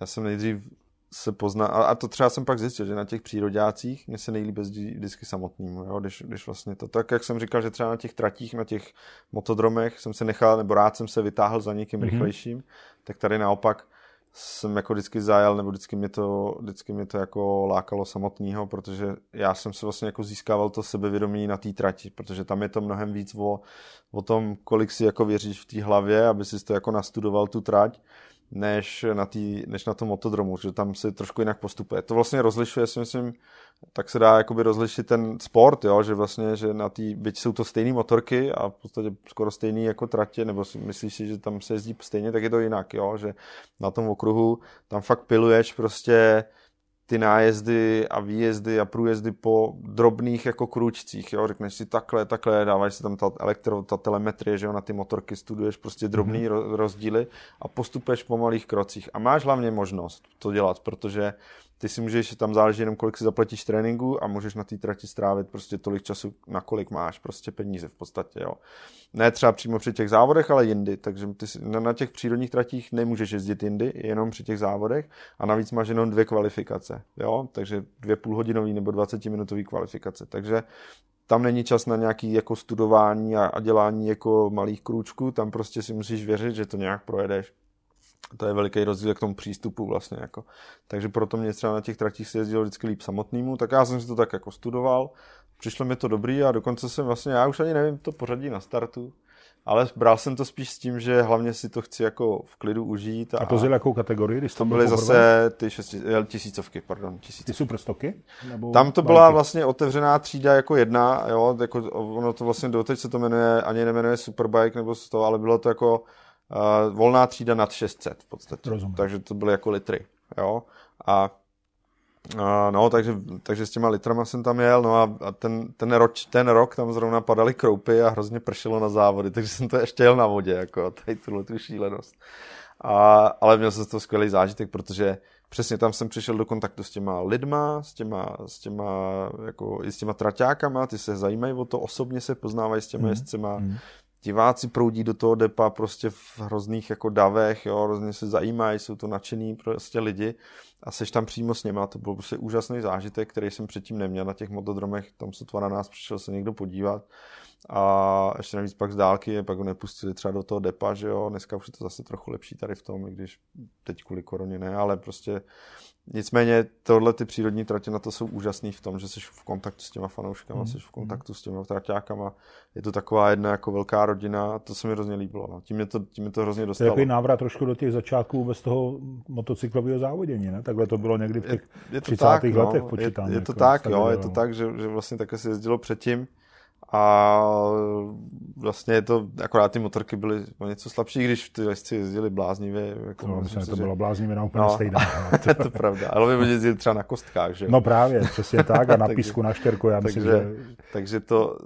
já jsem nejdřív se pozná, a to třeba jsem pak zjistil, že na těch přírodácích mě se nejlíbí jezdí vždycky samotným, jo? Když, když vlastně to, tak jak jsem říkal, že třeba na těch tratích, na těch motodromech jsem se nechal, nebo rád jsem se vytáhl za někým mm-hmm. rychlejším, tak tady naopak jsem jako vždycky zajel, nebo vždycky mě to, vždycky mě to jako lákalo samotného, protože já jsem se vlastně jako získával to sebevědomí na té trati, protože tam je to mnohem víc o, o tom, kolik si jako věříš v té hlavě, aby si to jako nastudoval tu trať, než na, tý, než na tom motodromu, že tam se trošku jinak postupuje. To vlastně rozlišuje, si myslím, tak se dá jakoby rozlišit ten sport, jo? že vlastně, že na tý, byť jsou to stejné motorky a v podstatě skoro stejný jako tratě, nebo myslíš si, že tam se jezdí stejně, tak je to jinak, jo? že na tom okruhu tam fakt piluješ prostě ty nájezdy a výjezdy a průjezdy po drobných jako kručcích, jo, řekneš si takhle, takhle, dáváš si tam ta elektro, ta telemetrie, že jo, na ty motorky studuješ prostě drobný mm-hmm. rozdíly a postupuješ po malých krocích a máš hlavně možnost to dělat, protože ty si můžeš, tam záleží jenom kolik si zaplatíš tréninku a můžeš na té trati strávit prostě tolik času, na kolik máš prostě peníze v podstatě, jo. Ne třeba přímo při těch závodech, ale jindy, takže ty si, na, těch přírodních tratích nemůžeš jezdit jindy, jenom při těch závodech a navíc máš jenom dvě kvalifikace, jo, takže dvě půlhodinový nebo 20 minutové kvalifikace, takže tam není čas na nějaký jako studování a, a dělání jako malých krůčků, tam prostě si musíš věřit, že to nějak projedeš to je veliký rozdíl k tomu přístupu vlastně. Jako. Takže proto mě třeba na těch tratích se jezdilo vždycky líp samotnému, tak já jsem si to tak jako studoval, přišlo mi to dobrý a dokonce jsem vlastně, já už ani nevím to pořadí na startu, ale bral jsem to spíš s tím, že hlavně si to chci jako v klidu užít. A, a to z jakou kategorii? Když to byly poprvé? zase ty šesti, tisícovky, pardon. Tisícovky. Ty superstoky? Nebo Tam to byla války? vlastně otevřená třída jako jedna, jo, jako ono to vlastně doteď se to jmenuje, ani nemenuje superbike nebo to, ale bylo to jako uh, volná třída nad 600 v podstatě. Rozumím. Takže to byly jako litry. Jo? A uh, no, takže, takže s těma litrama jsem tam jel, no a, a ten, ten, roč, ten rok tam zrovna padaly kroupy a hrozně pršelo na závody, takže jsem to ještě jel na vodě, jako tady tuhle tu šílenost. A, ale měl jsem z toho skvělý zážitek, protože přesně tam jsem přišel do kontaktu s těma lidma, s těma, s těma, jako, i s těma traťákama, ty se zajímají o to, osobně se poznávají s těma mm. jezdcema, mm diváci proudí do toho depa prostě v hrozných jako davech, jo, hrozně se zajímají, jsou to nadšený prostě lidi a seš tam přímo s A to byl prostě úžasný zážitek, který jsem předtím neměl na těch motodromech, tam sotva na nás přišel se někdo podívat a ještě navíc pak z dálky, pak ho nepustili třeba do toho depa, že jo, dneska už je to zase trochu lepší tady v tom, i když teď kvůli koroně ne, ale prostě Nicméně tohle ty přírodní tratě na to jsou úžasný v tom, že jsi v kontaktu s těma fanouškama, mm. jsi v kontaktu hmm. s těma traťákama. Je to taková jedna jako velká rodina a to se mi hrozně líbilo. No. Tím, mě to, tím mě to hrozně dostalo. To je návrat trošku do těch začátků bez toho motocyklového závodění, ne? Takhle to bylo někdy v těch je, je to 30. Tak, no. letech no. počítám. Je, je to jako tak, jo, je to tak, že, že vlastně takhle se jezdilo předtím a vlastně to, akorát ty motorky byly o něco slabší, když ty lesci jezdili bláznivě. Jako no, myslím, to že... bláznivě na úplně no. stejná. to je to pravda, ale oni jezdili třeba na kostkách, že No právě, přesně tak a na písku, na štěrku, já myslím, takže, že... Takže to,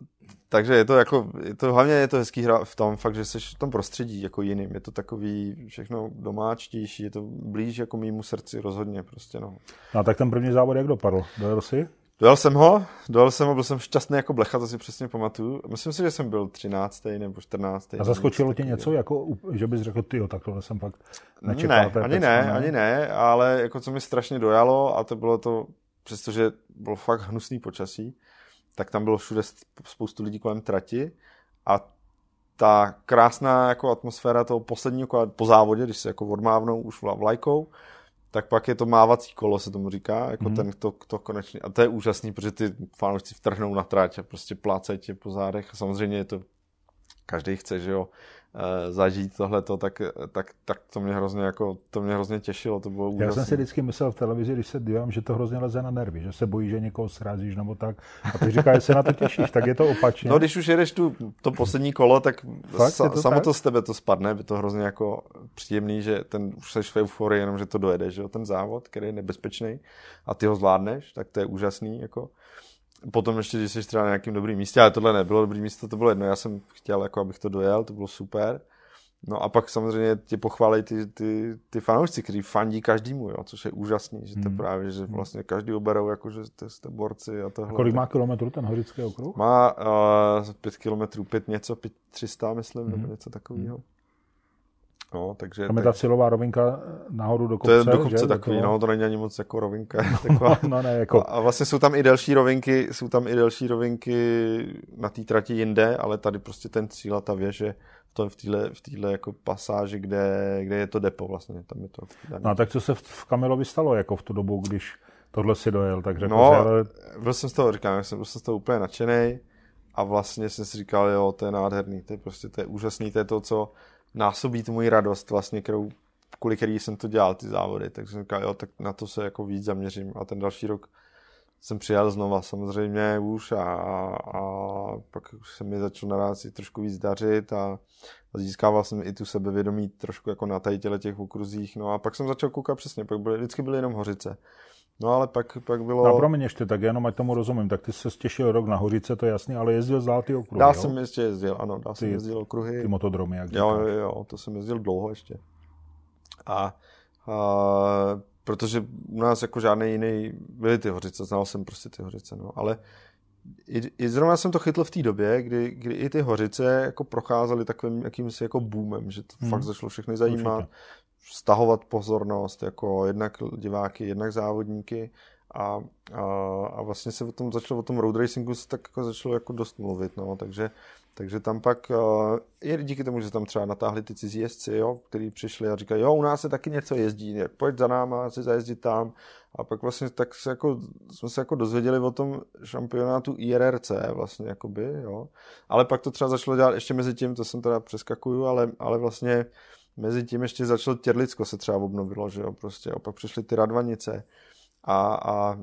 takže je to jako, je to, hlavně je to hezký hra v tom fakt, že jsi v tom prostředí jako jiným, je to takový všechno domáčtější, je to blíž jako mýmu srdci rozhodně prostě, no. no tak ten první závod jak dopadl? Dojel si? Dojel jsem ho, dojel jsem ho, byl jsem šťastný jako blecha, to si přesně pamatuju. Myslím si, že jsem byl 13. nebo 14. A zaskočilo tě něco, jako, že bys řekl, ty, tak tohle jsem fakt nečekal. Ne, ani ne, ne, ani ne, ale jako co mi strašně dojalo, a to bylo to, přestože bylo fakt hnusný počasí, tak tam bylo všude spoustu lidí kolem trati a ta krásná jako atmosféra toho posledního kola po závodě, když se jako odmávnou už vlajkou, tak pak je to mávací kolo, se tomu říká, jako mm. ten, to, to konečně, a to je úžasný, protože ty fanoušci vtrhnou na tráť a prostě plácají tě po zádech a samozřejmě je to, každý chce, že jo, Eh, zažít tohleto, tak, tak, tak to mě hrozně jako, to mě hrozně těšilo, to bylo úžasné. Já jsem si vždycky myslel v televizi, když se dívám, že to hrozně leze na nervy, že se bojí, že někoho srazíš nebo tak. A ty říkáš, že se na to těšíš, tak je to opačně. No, když už jedeš tu, to poslední kolo, tak Fakt, sa, to samo tak? to z tebe to spadne, by to hrozně jako příjemný, že ten už seš v euforii, jenom že to dojedeš, že jo? ten závod, který je nebezpečný a ty ho zvládneš, tak to je úžasný, jako potom ještě, když jsi třeba na nějakým dobrým místě, ale tohle nebylo dobrý místo, to bylo jedno, já jsem chtěl, jako, abych to dojel, to bylo super. No a pak samozřejmě tě pochválí ty, ty, ty fanoušci, kteří fandí každému, jo, což je úžasný, že to hmm. právě, že hmm. vlastně každý oberou, jako že jste, jste borci a tohle. A kolik má kilometrů ten horický okruh? Má uh, pět kilometrů, pět něco, pět, 300, myslím, hmm. nebo něco takového. Hmm. No, takže, Tam je tak... ta cílová rovinka nahoru do kopce. To je do kopce takový, do toho... no, to není ani moc jako rovinka. Taková. No, no, ne, jako... a, vlastně jsou tam i delší rovinky, jsou tam i delší rovinky na té trati jinde, ale tady prostě ten cíl a ta věže to v téhle v týhle jako pasáži, kde, kde, je to depo vlastně. Tam je to daný. No a tak co se v, v Kamilovi stalo jako v tu dobu, když tohle si dojel, tak řekl no, ale... byl jsem z toho, říkám, jsem byl jsem z toho úplně nadšený a vlastně jsem si říkal, jo, to je nádherný, to je prostě to je úžasný, to je to, co násobí tu moji radost vlastně, kterou, kvůli který jsem to dělal, ty závody. Tak jsem říkal, jo, tak na to se jako víc zaměřím. A ten další rok jsem přijel znova samozřejmě už a, a pak už se mi začal naraz trošku víc dařit a, a získával jsem i tu sebevědomí trošku jako na tady těch okruzích. No a pak jsem začal koukat přesně, pak byly, vždycky byly jenom hořice. No ale pak, pak bylo... No promiň ještě, tak jenom ať tomu rozumím, tak ty se stěšil rok na Hořice, to je jasný, ale jezdil zlatý okruhy, Já jo? jsem ještě jezdil, ano, já jsem jezdil okruhy. Ty motodromy, jak jo, jo, jo, to jsem jezdil dlouho ještě. A, a protože u nás jako žádný jiný byly ty Hořice, znal jsem prostě ty Hořice, no, ale i, i zrovna jsem to chytl v té době, kdy, kdy i ty hořice jako procházely takovým jakýmsi jako boomem, že to hmm. fakt začalo všechny zajímat, Určitě. stahovat pozornost, jako jednak diváky, jednak závodníky a, a, a vlastně se o tom začalo, o tom road racingu se tak jako začalo jako dost mluvit, no, takže takže tam pak, eh, je díky tomu, že tam třeba natáhli ty cizí jezdci, jo, který přišli a říkají, jo, u nás se taky něco jezdí, jak pojď za náma, si zajezdit tam. A pak vlastně tak se jako, jsme se jako dozvěděli o tom šampionátu IRRC vlastně, jakoby, jo. Ale pak to třeba začalo dělat ještě mezi tím, to jsem teda přeskakuju, ale, ale vlastně mezi tím ještě začalo Těrlicko se třeba obnovilo, že jo, prostě. A pak přišly ty Radvanice a, a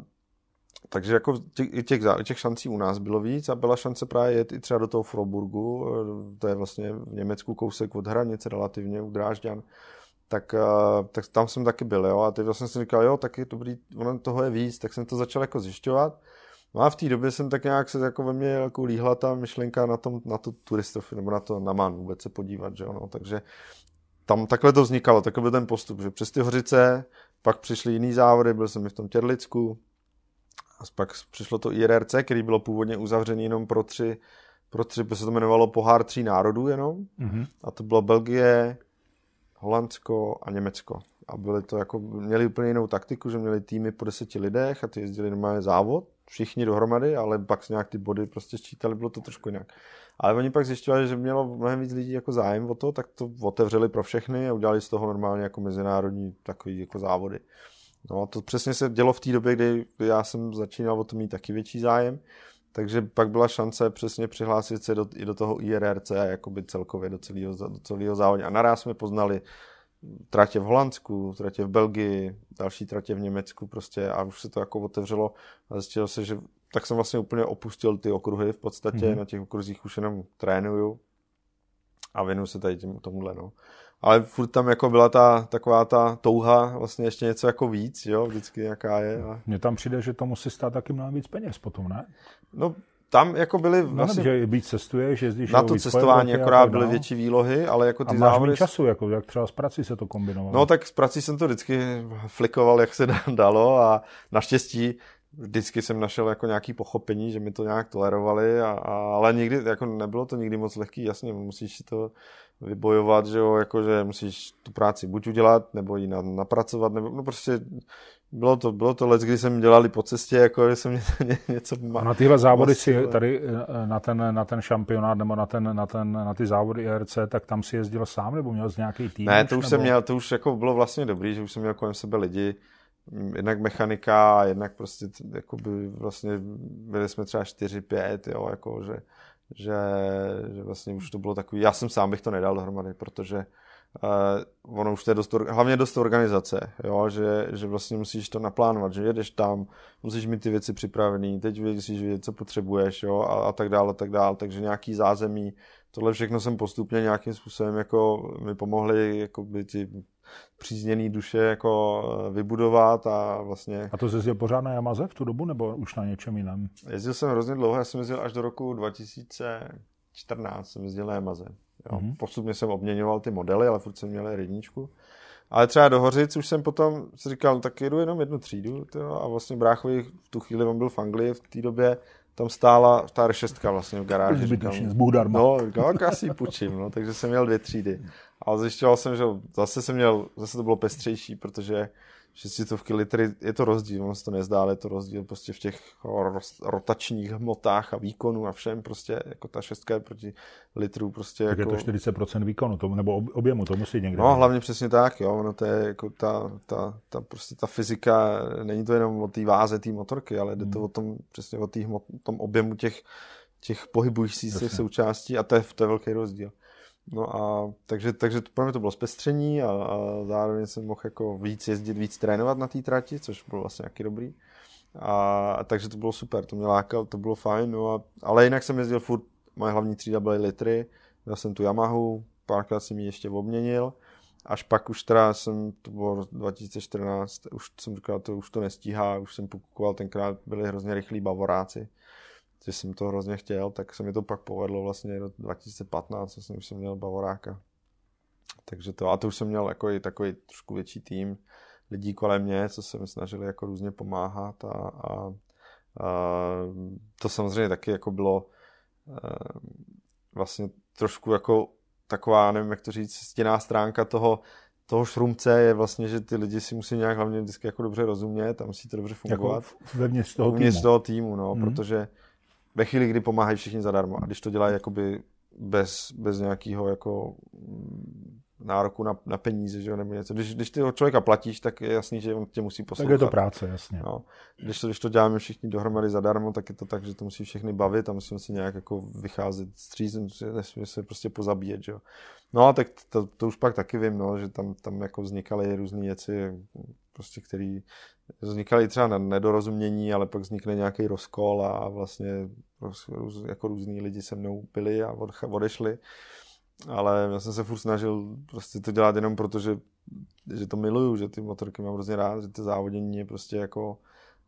takže jako těch, těch, těch šancí u nás bylo víc a byla šance právě jet i třeba do toho Froburgu, eh, to je vlastně v Německu kousek od hranice relativně u Drážďan, tak, eh, tak tam jsem taky byl, jo, a teď vlastně jsem říkal, jo, tak je dobrý, ono toho je víc, tak jsem to začal jako zjišťovat. No a v té době jsem tak nějak se jako ve mně jako líhla ta myšlenka na, tom, na to turistofy, nebo na to na man vůbec se podívat, že no, takže tam takhle to vznikalo, takový byl ten postup, že přes ty hořice, pak přišly jiný závody, byl jsem i v tom Těrlicku, a pak přišlo to IRRC, který bylo původně uzavřený jenom pro tři, pro tři by se to jmenovalo Pohár tří národů jenom. Mm-hmm. A to bylo Belgie, Holandsko a Německo. A byli to jako, měli úplně jinou taktiku, že měli týmy po deseti lidech a ty jezdili normálně závod, všichni dohromady, ale pak se nějak ty body prostě sčítali, bylo to trošku jinak. Ale oni pak zjišťovali, že mělo mnohem víc lidí jako zájem o to, tak to otevřeli pro všechny a udělali z toho normálně jako mezinárodní takový jako závody. No a to přesně se dělo v té době, kdy já jsem začínal o to mít taky větší zájem, takže pak byla šance přesně přihlásit se do, i do toho IRRC a jakoby celkově do celého, do celého závodu. A naraz jsme poznali tratě v Holandsku, tratě v Belgii, další tratě v Německu prostě a už se to jako otevřelo a zjistilo se, že tak jsem vlastně úplně opustil ty okruhy v podstatě, mm-hmm. na těch okruzích už jenom trénuju a věnuju se tady tomuhle, no ale furt tam jako byla ta taková ta touha vlastně ještě něco jako víc, jo, vždycky jaká je. A... Mně tam přijde, že to musí stát taky mnohem víc peněz potom, ne? No tam jako byly no, vlastně... No, že víc cestuješ, jezdíš Na to cestování cestování akorát byly no. větší výlohy, ale jako ty závody. a máš závody... času, jako, jak třeba s prací se to kombinovalo. No tak s prací jsem to vždycky flikoval, jak se dalo a naštěstí vždycky jsem našel jako nějaký pochopení, že mi to nějak tolerovali, a, a, ale nikdy, jako nebylo to nikdy moc lehký, jasně, musíš si to vybojovat, že jo, jako že musíš tu práci buď udělat, nebo ji na, napracovat, nebo no prostě bylo to, bylo to let, kdy jsem dělali po cestě, jako že jsem ně, ně, něco má. Na tyhle závody si tady eh, na ten, na ten šampionát nebo na, ten, na, ten, na ty závody IRC, tak tam si jezdil sám nebo měl z nějaký tým? Ne, to už nebo... jsem měl, to už jako bylo vlastně dobrý, že už jsem měl kolem sebe lidi, jednak mechanika, jednak prostě jakoby vlastně byli jsme třeba 4-5, jo, jako že, že, že vlastně už to bylo takový, já jsem sám bych to nedal dohromady, protože uh, ono už to je dost, hlavně dost organizace, jo, že, že vlastně musíš to naplánovat, že jedeš tam, musíš mít ty věci připravený, teď musíš vědět, co potřebuješ, jo, a, a tak dále, a tak dále, takže nějaký zázemí, tohle všechno jsem postupně nějakým způsobem jako mi pomohli jako by ti přízněný duše jako eh, vybudovat a vlastně... A to jsi jezdil pořád na Yamaze v tu dobu nebo už na něčem jiném? Jezdil jsem hrozně dlouho, já jsem jezdil až do roku 2014, jsem jezdil na Yamaze. Jo. Mm-hmm. Postupně jsem obměňoval ty modely, ale furt jsem měl jedničku. Ale třeba do Hořic už jsem potom si říkal, no, tak jedu jenom jednu třídu tyjo, a vlastně bráchovi v tu chvíli, on byl v Anglii v té době, tam stála ta R6 vlastně v garáži. Zbytečně, zbůh darma. No, říkal, no, asi půjčím, no, takže jsem měl dvě třídy ale zjišťoval jsem, že zase jsem měl, zase to bylo pestřejší, protože šestitovky litry, je to rozdíl, ono se to nezdá, ale je to rozdíl prostě v těch rotačních hmotách a výkonu a všem prostě, jako ta šestka je proti litru prostě tak jako... je to 40% jako- výkonu, to, nebo objemu, to musí někde... No, hlavně přesně tak, jo, ono to je jako ta, ta, ta, prostě ta fyzika, není to jenom o té váze té motorky, ale jde hmm. to o tom, přesně o tý hmot, tom objemu těch, těch pohybujících se součástí a to je, to je velký rozdíl. No a takže, takže to, pro mě to bylo zpestření a, a zároveň jsem mohl jako víc jezdit, víc trénovat na té trati, což bylo vlastně nějaký dobrý. A, a takže to bylo super, to mě lákal, to bylo fajn, no a, ale jinak jsem jezdil furt, moje hlavní třída byly litry, měl jsem tu Yamahu, párkrát jsem ji ještě obměnil, až pak už teda jsem, to bylo 2014, už jsem říkal, to už to nestíhá, už jsem pokukoval, tenkrát byli hrozně rychlí bavoráci, že jsem to hrozně chtěl, tak se mi to pak povedlo vlastně do 2015, vlastně už jsem měl Bavoráka. Takže to, a to už jsem měl jako i takový trošku větší tým lidí kolem mě, co se mi snažili jako různě pomáhat a, a, a to samozřejmě taky jako bylo a, eh, vlastně trošku jako taková, nevím jak to říct, stěná stránka toho, toho šrumce je vlastně, že ty lidi si musí nějak hlavně vždycky jako dobře rozumět a musí to dobře jako fungovat. Jako vevnitř toho týmu. Vevnitř toho týmu, no, mm-hmm. protože ve chvíli, kdy pomáhají všichni zadarmo a když to dělají jakoby bez, bez nějakého jako mm, nároku na, na peníze, že jo, nebo něco. Když, když ty člověka platíš, tak je jasný, že on tě musí poslouchat. Tak je to práce, jasně. No. Když, to, když to děláme všichni dohromady zadarmo, tak je to tak, že to musí všechny bavit a musíme si nějak jako vycházet stříz, nesmíme se prostě pozabíjet, že jo. No a tak to, to, už pak taky vím, no, že tam, tam jako vznikaly různé věci, prostě které vznikaly třeba na nedorozumění, ale pak vznikne nějaký rozkol a vlastně Prostě jako různí lidi se mnou byli a odešli. Ale já jsem se furt snažil prostě to dělat jenom proto, že, že to miluju, že ty motorky mám hrozně rád, že ty závodění mě prostě jako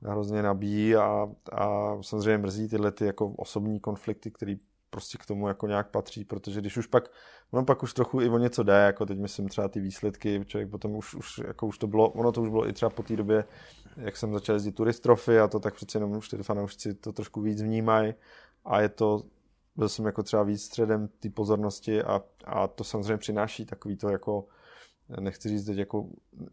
hrozně nabíjí a, a samozřejmě mrzí tyhle ty jako osobní konflikty, které prostě k tomu jako nějak patří, protože když už pak, ono pak už trochu i o něco jde, jako teď myslím třeba ty výsledky, člověk potom už, už jako už to bylo, ono to už bylo i třeba po té době, jak jsem začal jezdit turistrofy a to tak přeci jenom už ty fanoušci to trošku víc vnímají a je to, byl jsem jako třeba víc středem té pozornosti a, a to samozřejmě přináší takový to jako nechci říct teď jako,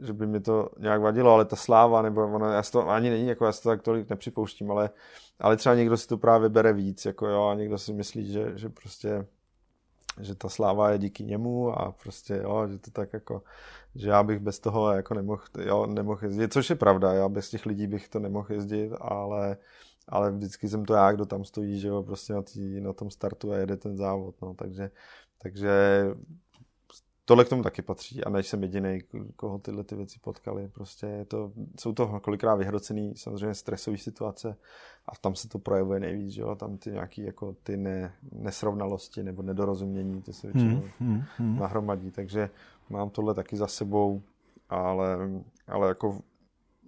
že by mi to nějak vadilo, ale ta sláva, nebo ona, já to ani není, jako já si to tak tolik nepřipouštím, ale, ale třeba někdo si to právě bere víc, jako jo, a někdo si myslí, že, že prostě že ta sláva je díky němu a prostě jo, že to tak jako, že já bych bez toho jako nemohl, jo, nemohl jezdit, což je pravda, já bez těch lidí bych to nemohl jezdit, ale, ale vždycky jsem to já, kdo tam stojí, že jo, prostě na, tý, na tom startu a jede ten závod, no, takže, takže tohle k tomu taky patří a nejsem jediný, koho tyhle ty věci potkali Prostě je to, jsou to kolikrát vyhrocený samozřejmě stresové situace a tam se to projevuje nejvíc, že jo? tam ty nějaké jako ty ne, nesrovnalosti nebo nedorozumění, ty se většinou hmm, hmm, hmm. nahromadí, takže mám tohle taky za sebou, ale, ale jako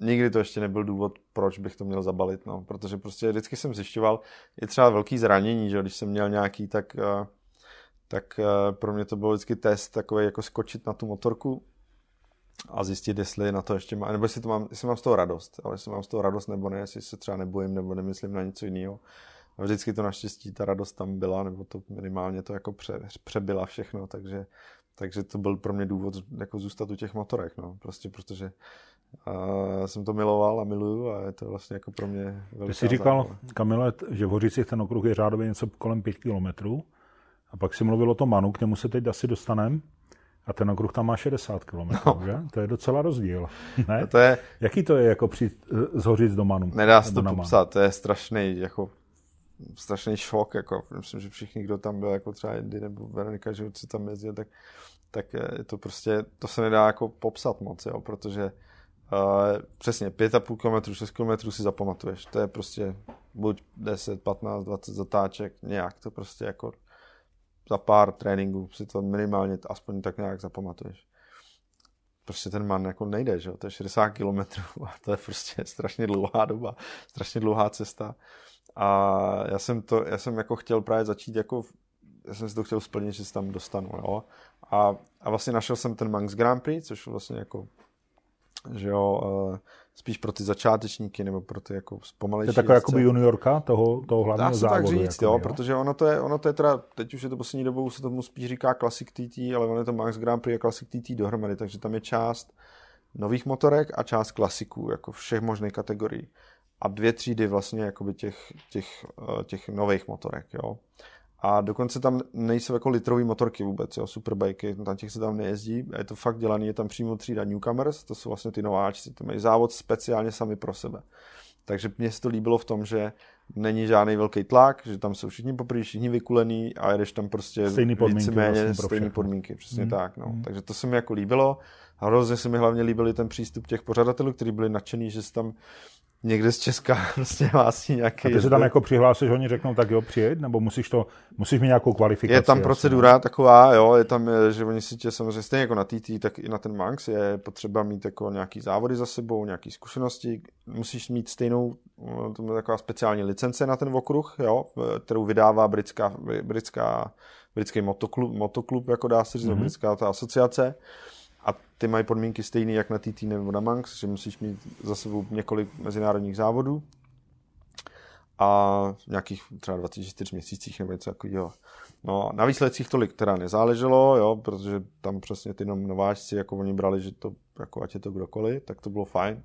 nikdy to ještě nebyl důvod, proč bych to měl zabalit, no, protože prostě vždycky jsem zjišťoval, je třeba velký zranění, že když jsem měl nějaký, tak uh, tak eh, pro mě to byl vždycky test takový jako skočit na tu motorku a zjistit, jestli na to ještě mám, nebo jestli, to mám, jestli mám z toho radost, ale jestli mám z toho radost nebo ne, jestli se třeba nebojím nebo nemyslím na něco jiného. A vždycky to naštěstí, ta radost tam byla, nebo to minimálně to jako pře, přebyla všechno, takže, takže to byl pro mě důvod jako zůstat u těch motorek, no, prostě protože a eh, jsem to miloval a miluju a je to vlastně jako pro mě velká Ty jsi říkal, zároveň. Kamile, že v Hořicích ten okruh je řádově něco kolem 5 kilometrů. A pak si mluvil o tom Manu, k němu se teď asi dostaneme. A ten okruh tam má 60 km, no. že? To je docela rozdíl. Ne? A to je... Jaký to je jako přijít eh, zhořit do Manu? Nedá se to popsat, to je strašný, jako strašný šok, jako myslím, že všichni, kdo tam byl, jako třeba Indy nebo Veronika že si tam jezdil, tak, tak eh, je to prostě, to se nedá jako popsat moc, jo, protože Uh, přesně, 5,5 km, 6 km si zapamatuješ. To je prostě buď 10, 15, 20 zatáček, nějak to prostě jako za pár tréninků si to minimálně aspoň tak nějak zapamatuješ. Prostě ten man jako nejde, že jo? To je 60 kilometrů a to je prostě strašně dlouhá doba, strašně dlouhá cesta. A já jsem to, já jsem jako chtěl právě začít jako, já jsem si to chtěl splnit, že se tam dostanu, jo. A, a vlastně našel jsem ten Manx Grand Prix, což vlastně jako, že jo, eh, spíš pro ty začátečníky nebo pro ty jako pomalejší. To je taková by juniorka toho, toho hlavního Dá se závodu. tak říct, jako jo, jo, protože ono to, je, ono to je teda, teď už je to poslední dobou, se tomu spíš říká Classic TT, ale ono je to Max Grand Prix a Classic TT dohromady, takže tam je část nových motorek a část klasiků, jako všech možných kategorií. A dvě třídy vlastně jakoby těch, těch, eh, těch nových motorek, jo. A dokonce tam nejsou jako litrový motorky vůbec, jo, superbajky, na těch se tam nejezdí. A je to fakt dělaný, je tam přímo třída newcomers, to jsou vlastně ty nováčci, to mají závod speciálně sami pro sebe. Takže mně se to líbilo v tom, že není žádný velký tlak, že tam jsou všichni poprvé, všichni vykulený a jedeš tam prostě stejný podmínky, méně, vlastně pro stejný podmínky, přesně hmm. tak. No. Hmm. Takže to se mi jako líbilo. A hrozně se mi hlavně líbil ten přístup těch pořadatelů, kteří byli nadšení, že se tam někde z Česka prostě hlásí nějaký... A ty se tam jako přihlásil, že oni řeknou, tak jo, přijed, nebo musíš to, musíš mít nějakou kvalifikaci. Je tam procedura jasný. taková, jo, je tam, eh, že oni si tě samozřejmě stejně jako na TT, tak i na ten Manx je potřeba mít jako nějaký závody za sebou, nějaký zkušenosti, musíš mít stejnou, eh, to je taková speciální licence na ten okruh, jo, eh, kterou vydává britská, britská britský motoklub, motoklub jako dá se říct, mm-hmm. britská ta asociace a ty mají podmínky stejné jak na TT nebo na Manx, že musíš mít za sebou několik mezinárodních závodů a v nějakých třeba 24 měsících nebo něco takového. No, na výsledcích tolik teda nezáleželo, jo, protože tam přesně ty nováčci, jako oni brali, že to, jako ať je to kdokoliv, tak to bylo fajn.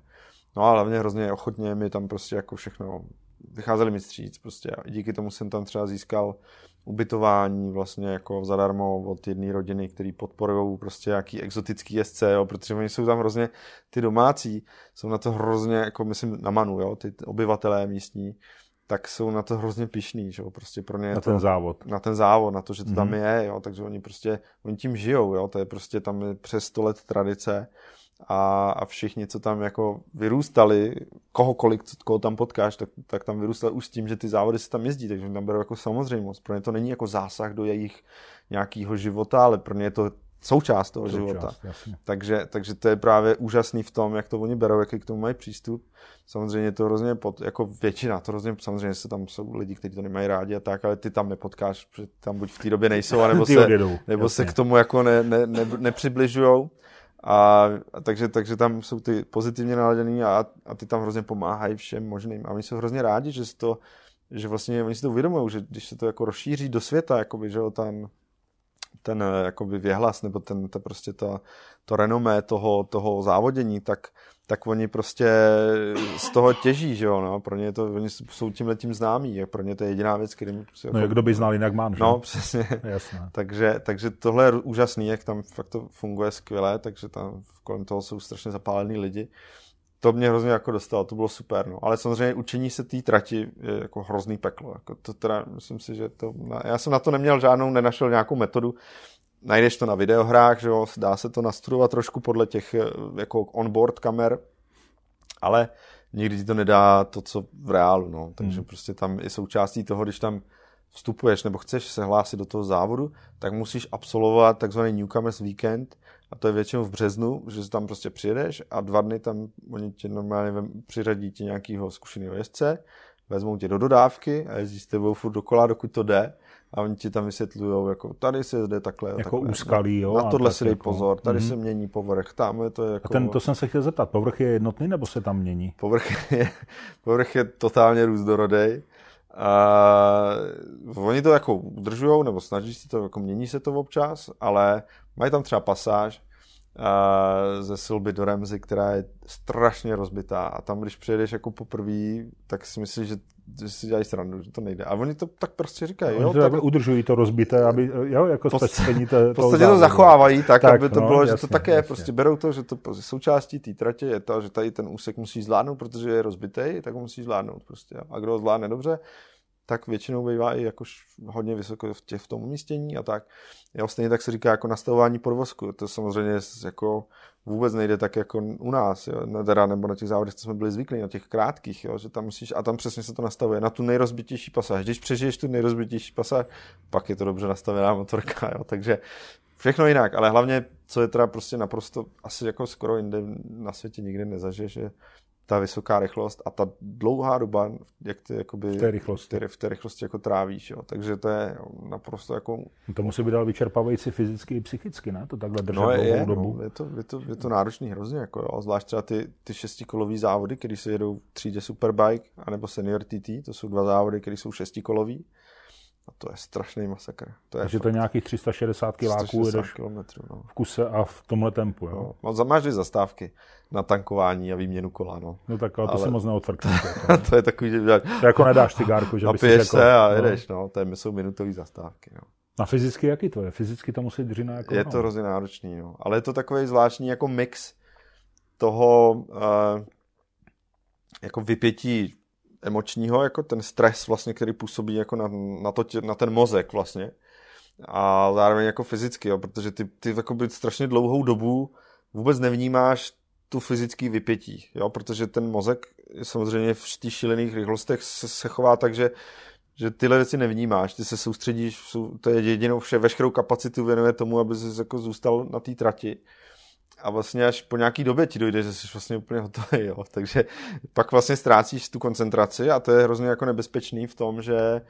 No a hlavně hrozně ochotně mi tam prostě jako všechno vycházeli mi stříc prostě. A díky tomu jsem tam třeba získal ubytování vlastně jako zadarmo od jedné rodiny, který podporují prostě nějaký exotický SC, jo, protože oni jsou tam hrozně, ty domácí jsou na to hrozně, jako myslím na Manu, jo, ty obyvatelé místní, tak jsou na to hrozně pišní, že jo, prostě pro ně na to, ten závod. Na ten závod, na to, že to mm-hmm. tam mhm. je, jo, takže oni prostě, oni tím žijou, jo, to je prostě tam je přes 100 let tradice, a, a všichni, co tam jako vyrůstali, kohokoliv, koho tam potkáš, tak, tak tam vyrůstali už s tím, že ty závody se tam jezdí, takže tam berou jako samozřejmost. Pro ně to není jako zásah do jejich nějakého života, ale pro ně je to součást toho součást, života. Jasně. Takže, takže to je právě úžasný v tom, jak to oni berou, jaký k tomu mají přístup. Samozřejmě to hrozně, pod, jako většina, to hrozně, samozřejmě se tam jsou lidi, kteří to nemají rádi a tak, ale ty tam nepotkáš, protože tam buď v té době nejsou, anebo se, nebo se k tomu jako ne, ne, ne, nepřibližujou. A, a takže, takže tam jsou ty pozitivně naladěný a, a ty tam hrozně pomáhají všem možným. A oni jsou hrozně rádi, že, to, že vlastně oni si to uvědomují, že když se to jako rozšíří do světa, jakoby, že jo, tam ten eh, jakoby věhlas nebo ten, to prostě to to renomé toho, toho závodění, tak, tak oni prostě z toho těží, že jo, no? pro ně to, oni jsou tím letím známí, je pro ně to je jediná věc, kterým... Prostě no jako... kdo by znal jinak mám, že? No, přesně. Jasné. takže, takže tohle je úžasný, jak tam fakt to funguje skvěle, takže tam kolem toho jsou strašně zapálení lidi. Uh, to mě hrozně jako dostalo, to bylo super, no. Ale samozřejmě učení se té trati je jako hrozný peklo, jako to teda, myslím si, že to, já jsem na to neměl žádnou, nenašel nějakou metodu, najdeš to na videohrách, že jo, dá se to nastudovat trošku podle těch eh, jako onboard kamer, ale nikdy ti to nedá to, co v reálu, no. Takže hmm. prostě tam je součástí toho, když tam vstupuješ nebo chceš se hlásit do toho závodu, tak musíš absolvovat takzvaný Newcomers Weekend, a to je většinou v březnu, že tam prostě přijedeš a dva dny tam oni tě normálně vem, přiřadí ti nějakého zkušeného jezdce, vezmou tě do dodávky a jezdí s tebou furt dokola, dokud to jde a oni ti tam vysvětlují, jako tady se jde takhle. Jako takhle. úskalí, jo. Na tohle si dej jako... pozor, tady mm-hmm. se mění povrch, tam je to jako... A ten, to jsem se chtěl zeptat, povrch je jednotný nebo se tam mění? Povrch je, povrch je totálně různorodý. A oni to jako udržujou, nebo snaží se to, jako mění se to občas, ale mají tam třeba pasáž a ze Silby do Remzy, která je strašně rozbitá a tam, když přijedeš jako poprvé, tak si myslíš, že že si dělají stranu, že to nejde. A oni to tak prostě říkají. Oni jo, to tak... udržují to rozbité, aby, jo, jako post... to, V podstatě to zachovávají tak, tak aby to no, bylo, jasně, že to také jasně. prostě berou to, že to prostě součástí té tratě je to, že tady ten úsek musí zvládnout, protože je rozbitý, tak ho musí zvládnout prostě. A kdo ho zvládne dobře, tak většinou bývá i jakož hodně vysoko v, těch, v tom umístění a tak. Jo, stejně tak se říká jako nastavování podvozku. To samozřejmě jako vůbec nejde tak jako u nás, jo, na teda, nebo na těch závodech, co jsme byli zvyklí, na těch krátkých, jo, že tam musíš, a tam přesně se to nastavuje, na tu nejrozbitější pasáž. Když přežiješ tu nejrozbitější pasáž, pak je to dobře nastavená motorka, jo, takže všechno jinak, ale hlavně, co je teda prostě naprosto, asi jako skoro jinde na světě nikdy nezažije. že ta vysoká rychlost a ta dlouhá doba, jak ty jakoby, v té rychlosti, ty, v té rychlosti jako trávíš. Jo. Takže to je naprosto jako... No to musí být ale vyčerpávající fyzicky i psychicky, ne? To takhle držet no, je, dlouhou je, no, dobu. No, je, to, je, to, je to náročný hrozně, jako, jo. zvlášť třeba ty, ty šestikolový závody, které se jedou v třídě Superbike anebo Senior TT, to jsou dva závody, které jsou šestikolový a to je strašný masakr. To je Takže fakt. to je nějakých 360 kiláků jedeš kilometrů, no. v kuse a v tomhle tempu. Jo? No, no máš zastávky na tankování a výměnu kola. No, no tak ale, ale... to si moc neodfrkneš. Jako, no. to je takový, že To jako nedáš cigárku, že Napiješ bys se a no. jedeš, no. no. To jsou minutové zastávky. No. A fyzicky jaký to je? Fyzicky to musí dřina jako... Je no. to hrozně náročný, no. Ale je to takový zvláštní jako mix toho... Uh, jako vypětí emočního, jako ten stres vlastně, který působí jako na, na, to, tě, na ten mozek vlastně a zároveň jako fyzicky, jo, protože ty, ty jako jakoby strašně dlouhou dobu vůbec nevnímáš tu fyzický vypětí, jo, protože ten mozek samozřejmě v těch šílených rychlostech se, se chová tak, že, že tyhle věci nevnímáš, ty se soustředíš, to je jedinou vše, veškerou kapacitu věnuje tomu, aby jsi jako zůstal na té trati a vlastně až po nějaký době ti dojde, že jsi vlastně úplně hotový, jo. Takže pak vlastně ztrácíš tu koncentraci a to je hrozně jako nebezpečný v tom, že,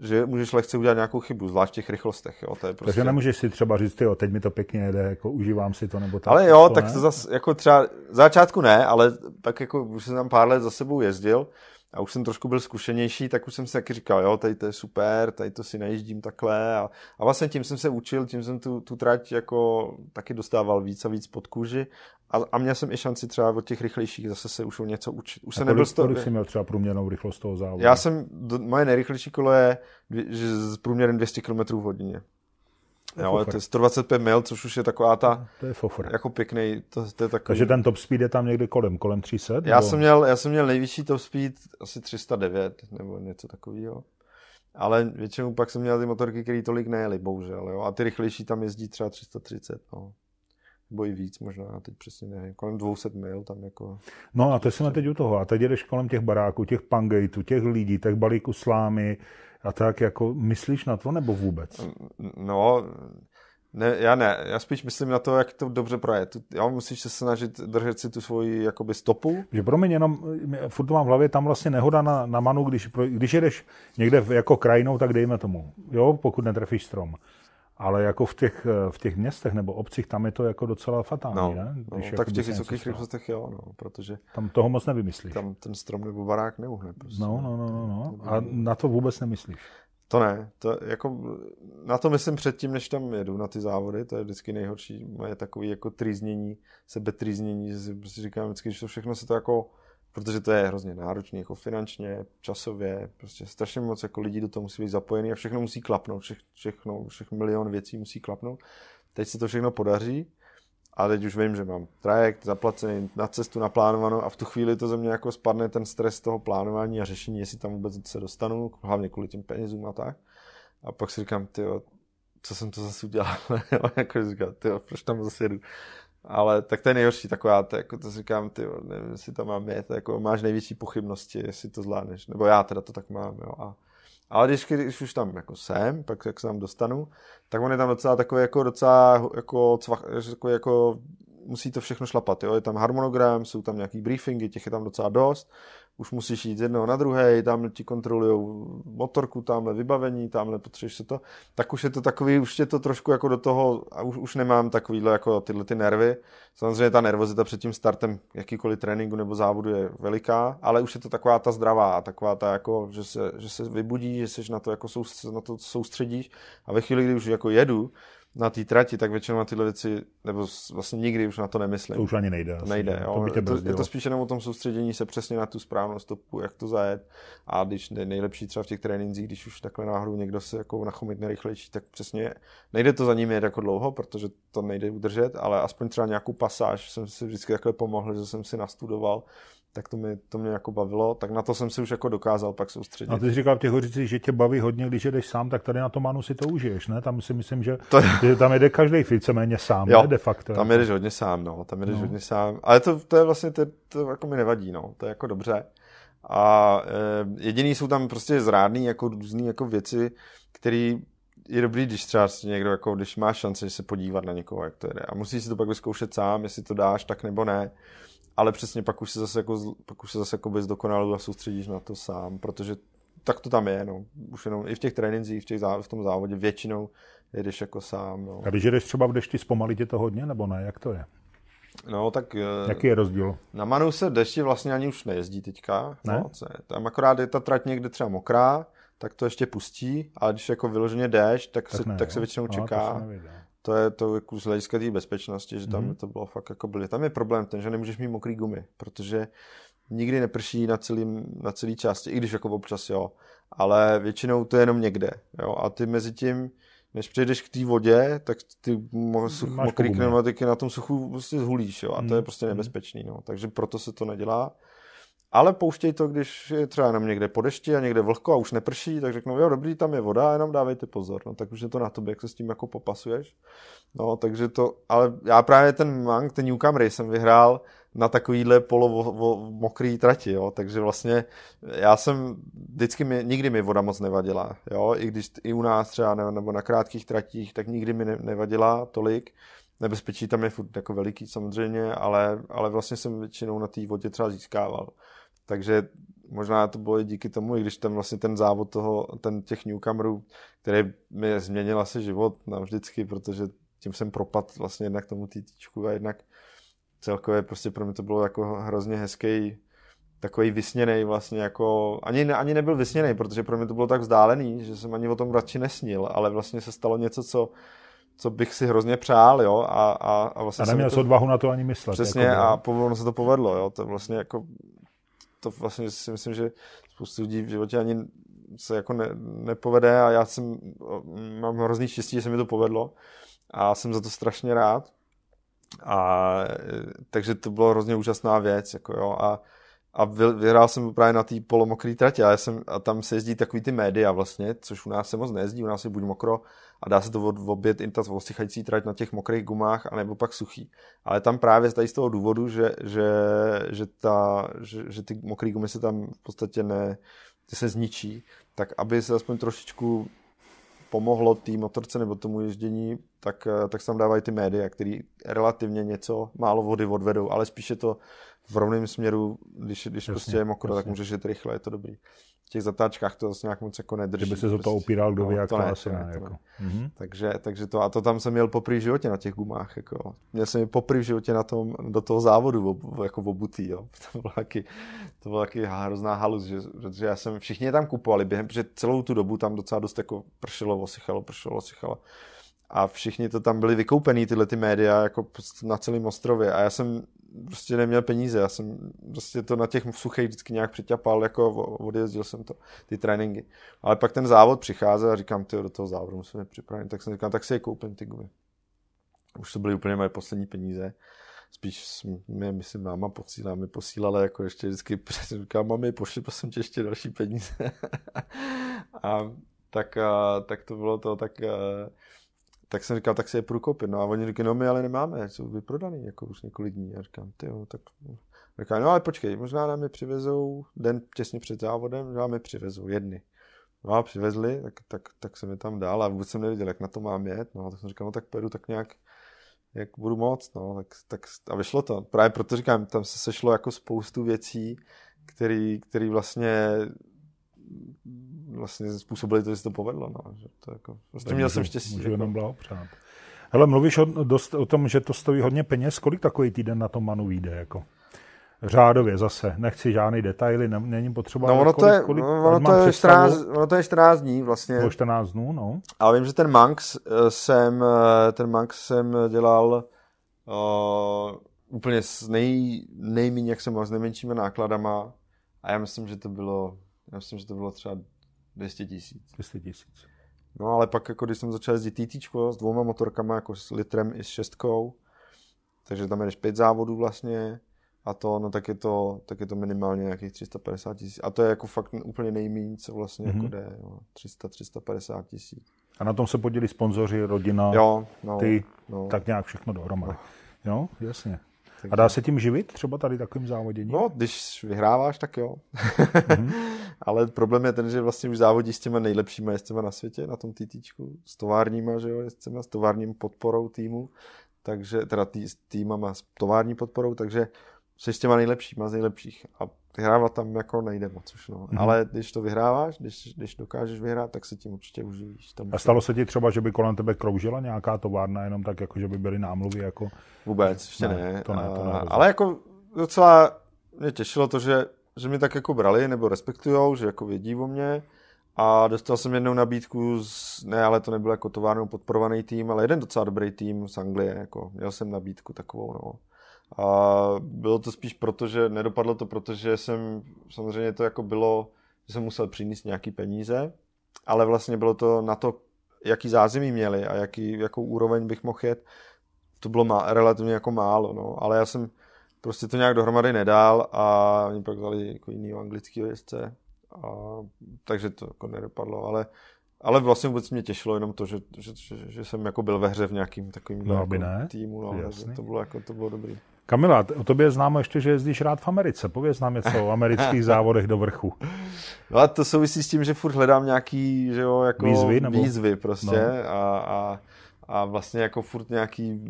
že můžeš lehce udělat nějakou chybu, zvlášť v těch rychlostech, jo. To je prostě... Takže nemůžeš si třeba říct, jo, teď mi to pěkně jede, jako užívám si to nebo tak. Ale jako jo, to, tak to zase, jako třeba, začátku ne, ale tak jako už jsem tam pár let za sebou jezdil, a už jsem trošku byl zkušenější, tak už jsem si taky říkal, jo, tady to je super, tady to si najíždím takhle a, a vlastně tím jsem se učil, tím jsem tu, tu trať jako taky dostával víc a víc pod kůži a, a měl jsem i šanci třeba od těch rychlejších zase se už něco učit. Už a jsem nebyl kolik, jsi měl třeba průměrnou rychlost toho závodu? Já jsem, moje nejrychlejší kolo je dvě, že s průměrem 200 km v hodině. Jo, ale to je 125 mil, což už je taková ta... To je fofor. Jako pěkný, to, to je takový... Takže ten top speed je tam někde kolem, kolem 300? Já, nebo... jsem měl, já jsem měl nejvyšší top speed asi 309 nebo něco takového. Ale většinou pak jsem měl ty motorky, které tolik nejeli, bohužel. Jo? A ty rychlejší tam jezdí třeba 330. No nebo i víc možná, já teď přesně nevím, kolem 200 mil tam jako. No a to jsme teď u toho, a teď jdeš kolem těch baráků, těch pangejtů, těch lidí, těch balíků slámy, a tak jako myslíš na to nebo vůbec? No, ne, já ne, já spíš myslím na to, jak to dobře projet. Já musíš se snažit držet si tu svoji jakoby stopu. Že pro mě jenom, furt mám v hlavě, tam vlastně nehoda na, na manu, když, když jedeš někde jako krajinou, tak dejme tomu, jo, pokud netrefíš strom. Ale jako v těch, v těch městech nebo obcích, tam je to jako docela fatální, no, ne? No, Když no, tak jako v těch vysokých rychlostech jo, no, protože... Tam toho moc nevymyslíš. Tam ten strom nebo barák neuhne prostě. No, no, no, no, no. A na to vůbec nemyslíš. To ne, to jako, na to myslím předtím, než tam jedu na ty závody, to je vždycky nejhorší, moje takový jako trýznění, sebetrýznění, že si prostě říkám vždycky, že to všechno se to jako protože to je hrozně náročné jako finančně, časově, prostě strašně moc jako lidí do toho musí být zapojený a všechno musí klapnout, vše, všechno, všech milion věcí musí klapnout. Teď se to všechno podaří a teď už vím, že mám trajekt zaplacený, na cestu naplánovanou a v tu chvíli to ze mě jako spadne ten stres toho plánování a řešení, jestli tam vůbec se dostanu, hlavně kvůli těm penězům a tak. A pak si říkám, ty co jsem to zase udělal, jako říkám, ty proč tam zase jedu. Ale tak to je nejhorší taková, to, jako to říkám, ty, nevím, jestli tam mám to jako máš největší pochybnosti, jestli to zvládneš, nebo já teda to tak mám, jo. A, ale když, když už tam jako jsem, pak jak se tam dostanu, tak on je tam docela takový jako docela jako, cvach, jako musí to všechno šlapat, jo. je tam harmonogram, jsou tam nějaký briefingy, těch je tam docela dost, už musíš jít z jednoho na druhé, tam ti kontrolují motorku, tamhle vybavení, tamhle potřebuješ se to, tak už je to takový, už je to trošku jako do toho, a už, už nemám takovýhle jako tyhle ty nervy. Samozřejmě ta nervozita před tím startem jakýkoliv tréninku nebo závodu je veliká, ale už je to taková ta zdravá, taková ta jako, že se, že se vybudí, že se na to jako na to soustředíš a ve chvíli, kdy už jako jedu, na té trati, tak většinou na tyhle věci, nebo vlastně nikdy už na to nemyslím. To už ani nejde. To nejde, jo. To by tě to, je to spíš jenom o tom soustředění se přesně na tu správnou stopu, jak to zajet. A když nejlepší třeba v těch tréninzích, když už takhle náhodou někdo se jako nachomit nerychlejší, tak přesně nejde to za ním jít jako dlouho, protože to nejde udržet, ale aspoň třeba nějakou pasáž jsem si vždycky takhle pomohl, že jsem si nastudoval tak to mě, to mě jako bavilo, tak na to jsem si už jako dokázal pak soustředit. A ty jsi říkal v těch hořicích, že tě baví hodně, když jedeš sám, tak tady na tom manu si to užiješ, ne? Tam si myslím, že to... Je... tam jede každý víceméně sám, jo, ne? De facto. Tam jako. jedeš hodně sám, no, tam jedeš no. hodně sám. Ale to, to je vlastně, to, to jako mi nevadí, no, to je jako dobře. A e, jediný jsou tam prostě zrádný jako různý jako věci, které je dobrý, když třeba někdo, jako, když má šanci se podívat na někoho, jak to jde. A musíš si to pak vyzkoušet sám, jestli to dáš, tak nebo ne ale přesně pak už se zase, jako, pak už se zase jako zdokonalu a soustředíš na to sám, protože tak to tam je, no. Už jenom i v těch trénincích, v, těch zá, v tom závodě většinou jedeš jako sám, no. A když jedeš třeba v dešti, zpomalit je to hodně, nebo ne? Jak to je? No, tak... Eh, Jaký je rozdíl? Na Manu se dešti vlastně ani už nejezdí teďka. Ne? No, tam akorát je ta trať někde třeba mokrá, tak to ještě pustí, ale když jako vyloženě jdeš, tak, tak, se, ne, tak se většinou no, čeká. No, to je to jako z hlediska té bezpečnosti, že tam mm-hmm. to bylo fakt jako byli. Tam je problém ten, že nemůžeš mít mokrý gumy, protože nikdy neprší na, celý na celý části, i když jako občas jo, ale většinou to je jenom někde. Jo? A ty mezi tím, než přejdeš k té vodě, tak ty jako mokrý pneumatiky na tom suchu prostě zhulíš, jo? a to je mhm. prostě mhm. nebezpečný. No? Takže proto se to nedělá. Ale pouštěj to, když je třeba jenom někde po dešti a někde vlhko a už neprší, tak řeknou, jo, dobrý, tam je voda, jenom dávejte pozor. No tak už je to na tobě, jak se s tím jako popasuješ. No, takže to, ale já právě ten Mang, ten New Camry jsem vyhrál na takovýhle polo vo, vo, mokrý trati, jo, takže vlastně já jsem, vždycky mi, nikdy mi voda moc nevadila, jo, i když i u nás třeba, ne, nebo na krátkých tratích, tak nikdy mi ne, nevadila tolik, nebezpečí tam je furt jako veliký samozřejmě, ale, ale vlastně jsem většinou na té vodě třeba získával. Takže možná to bylo i díky tomu, i když tam vlastně ten závod toho, ten těch newcomerů, který mi změnil asi život navždycky, protože tím jsem propadl vlastně jednak tomu týtičku a jednak celkově prostě pro mě to bylo jako hrozně hezký takový vysněný vlastně jako, ani, ani nebyl vysněný, protože pro mě to bylo tak vzdálený, že jsem ani o tom radši nesnil, ale vlastně se stalo něco, co, co bych si hrozně přál, jo, a, a, a vlastně... A neměl jsem to, odvahu na to ani myslet. Přesně, jako, a ono se to povedlo, jo, to vlastně jako to vlastně si myslím, že spoustu lidí v životě ani se jako ne, nepovede a já jsem, mám hrozný štěstí, že se mi to povedlo a jsem za to strašně rád. A, e, takže to bylo hrozně úžasná věc, jako jo, a a vyhrál jsem právě na té polomokré trati a, já jsem, a tam se jezdí takový ty média vlastně, což u nás se moc nejezdí, u nás je buď mokro a dá se to od, obět i ta osychající trať na těch mokrých gumách, anebo pak suchý. Ale tam právě tady z toho důvodu, že, že, že, ta, že, že ty mokré gumy se tam v podstatě ne, ty se zničí, tak aby se aspoň trošičku pomohlo té motorce nebo tomu ježdění, tak, eh, tak se tam dávají ty média, které relativně něco málo vody odvedou, ale spíše to v rovném směru, když, když jasně, prostě je mokro, jasně. tak můžeš jít rychle, je to dobrý. V těch zatáčkách to vlastně nějak moc jako nedrží. Kdyby se prostě. to opíral, kdo no, ví, jak to, ne, to ne, ne, jako. mm-hmm. takže, takže to, a to tam jsem měl poprvé v životě na těch gumách, jako. Měl jsem je poprvé v životě na tom, do toho závodu, ob, jako obutý, jo. To bylo taky, to bylo taky hrozná halus, že, protože já jsem, všichni je tam kupovali během, protože celou tu dobu tam docela dost jako pršelo, osychalo, pršelo, osychalo a všichni to tam byli vykoupený, tyhle ty média, jako na celém ostrově. A já jsem prostě neměl peníze. Já jsem prostě to na těch suchých vždycky nějak přiťapal, jako odjezdil jsem to, ty tréninky. Ale pak ten závod přicházel a říkám, ty do toho závodu musím je připravit. Tak jsem říkal, tak si je koupím ty gumy. Už to byly úplně moje poslední peníze. Spíš mi, myslím, máma posílá, mi posílala jako ještě vždycky, říkám, mami, pošli prosím tě ještě další peníze. a tak, a, tak to bylo to, tak a, tak jsem říkal, tak se je půjdu koupit. No a oni říkají, no my ale nemáme, jsou vyprodaný, jako už několik dní. A říkám, ty jo, tak... říkám, no ale počkej, možná nám je přivezou, den těsně před závodem, nám je přivezou, jedny. No a přivezli, tak, tak, tak jsem je tam dál a vůbec jsem nevěděl, jak na to mám jet. No tak jsem říkal, no tak pojedu tak nějak, jak budu moc, no, tak, tak a vyšlo to. Právě proto říkám, tam se sešlo jako spoustu věcí, který, který vlastně vlastně způsobili to, že se to povedlo. No. Že to jako, vlastně tak měl můžu, jsem štěstí. Můžu jako. jenom blahopřát. Hele, mluvíš o, dost o tom, že to stojí hodně peněz. Kolik takový týden na tom Manu vyjde? Jako? Řádově zase, nechci žádný detaily, ne, není potřeba. No ono, kolik, no, to je, kolik, ono, to je 14, ono to je 14 dní vlastně. Po 14 dnů, no. A vím, že ten Manx eh, jsem, eh, ten Manx jsem eh, dělal uh, úplně s nej, nejmín, jak jsem mohl, s nejmenšími nákladama. A já myslím, že to bylo já myslím, že to bylo třeba 200 tisíc. 200 tisíc. No ale pak, jako když jsem začal jezdit TT s dvouma motorkama, jako s litrem i s šestkou, takže tam jedeš pět závodů vlastně a to, no tak je to, tak je to minimálně nějakých 350 tisíc. A to je jako fakt úplně nejméně, co vlastně mm-hmm. jako mhm. jde, no, 300, 350 tisíc. A na tom se podělí sponzoři, rodina, jo, no, ty, no. tak nějak všechno dohromady. No. Jo, jasně. Takže... A dá se tím živit třeba tady takovým závoděním? No, když vyhráváš, tak jo. mm-hmm. Ale problém je ten, že vlastně už závodí s těma nejlepšíma jezdcema na světě, na tom TT, s továrníma, že jo, jezdcema, s továrním podporou týmu, takže, teda tý, s týmama, s tovární podporou, takže se s těma nejlepšíma z nejlepších a vyhrávat tam jako nejde moc už, no. Mm-hmm. Ale když to vyhráváš, když, když dokážeš vyhrát, tak se tím určitě uživíš. Tam a stalo se ti třeba, že by kolem tebe kroužila nějaká továrna jenom tak, jako že by byly námluvy? Jako... Vůbec, ještě ne. ne. To ne, to ne a, ale jako docela mě těšilo to, že, že mě tak jako brali nebo respektujou, že jako vědí o mě. A dostal jsem jednou nabídku, z, ne, ale to nebyl jako továrnou podporovaný tým, ale jeden docela dobrý tým z Anglie, jako měl jsem nabídku takovou, no. A bylo to spíš proto, že nedopadlo to, protože jsem samozřejmě to jako bylo, že jsem musel přinést nějaký peníze, ale vlastně bylo to na to, jaký zázemí měli a jaký, jakou úroveň bych mohl jet. To bylo má, relativně jako málo, no. ale já jsem prostě to nějak dohromady nedal a oni pak vzali jako jiný anglický jezdce, a, takže to jako nedopadlo, ale ale vlastně vůbec mě těšilo jenom to, že, že, že, že jsem jako byl ve hře v nějakým takovým no, jako ne. týmu, no, jasný. to bylo jako, to bylo dobrý. Kamila, o tobě je známo ještě, že jezdíš rád v Americe. Pověz nám něco o amerických závodech do vrchu. No a to souvisí s tím, že furt hledám nějaký že jo, jako výzvy, nebo... výzvy prostě no. a, a, a, vlastně jako furt nějaký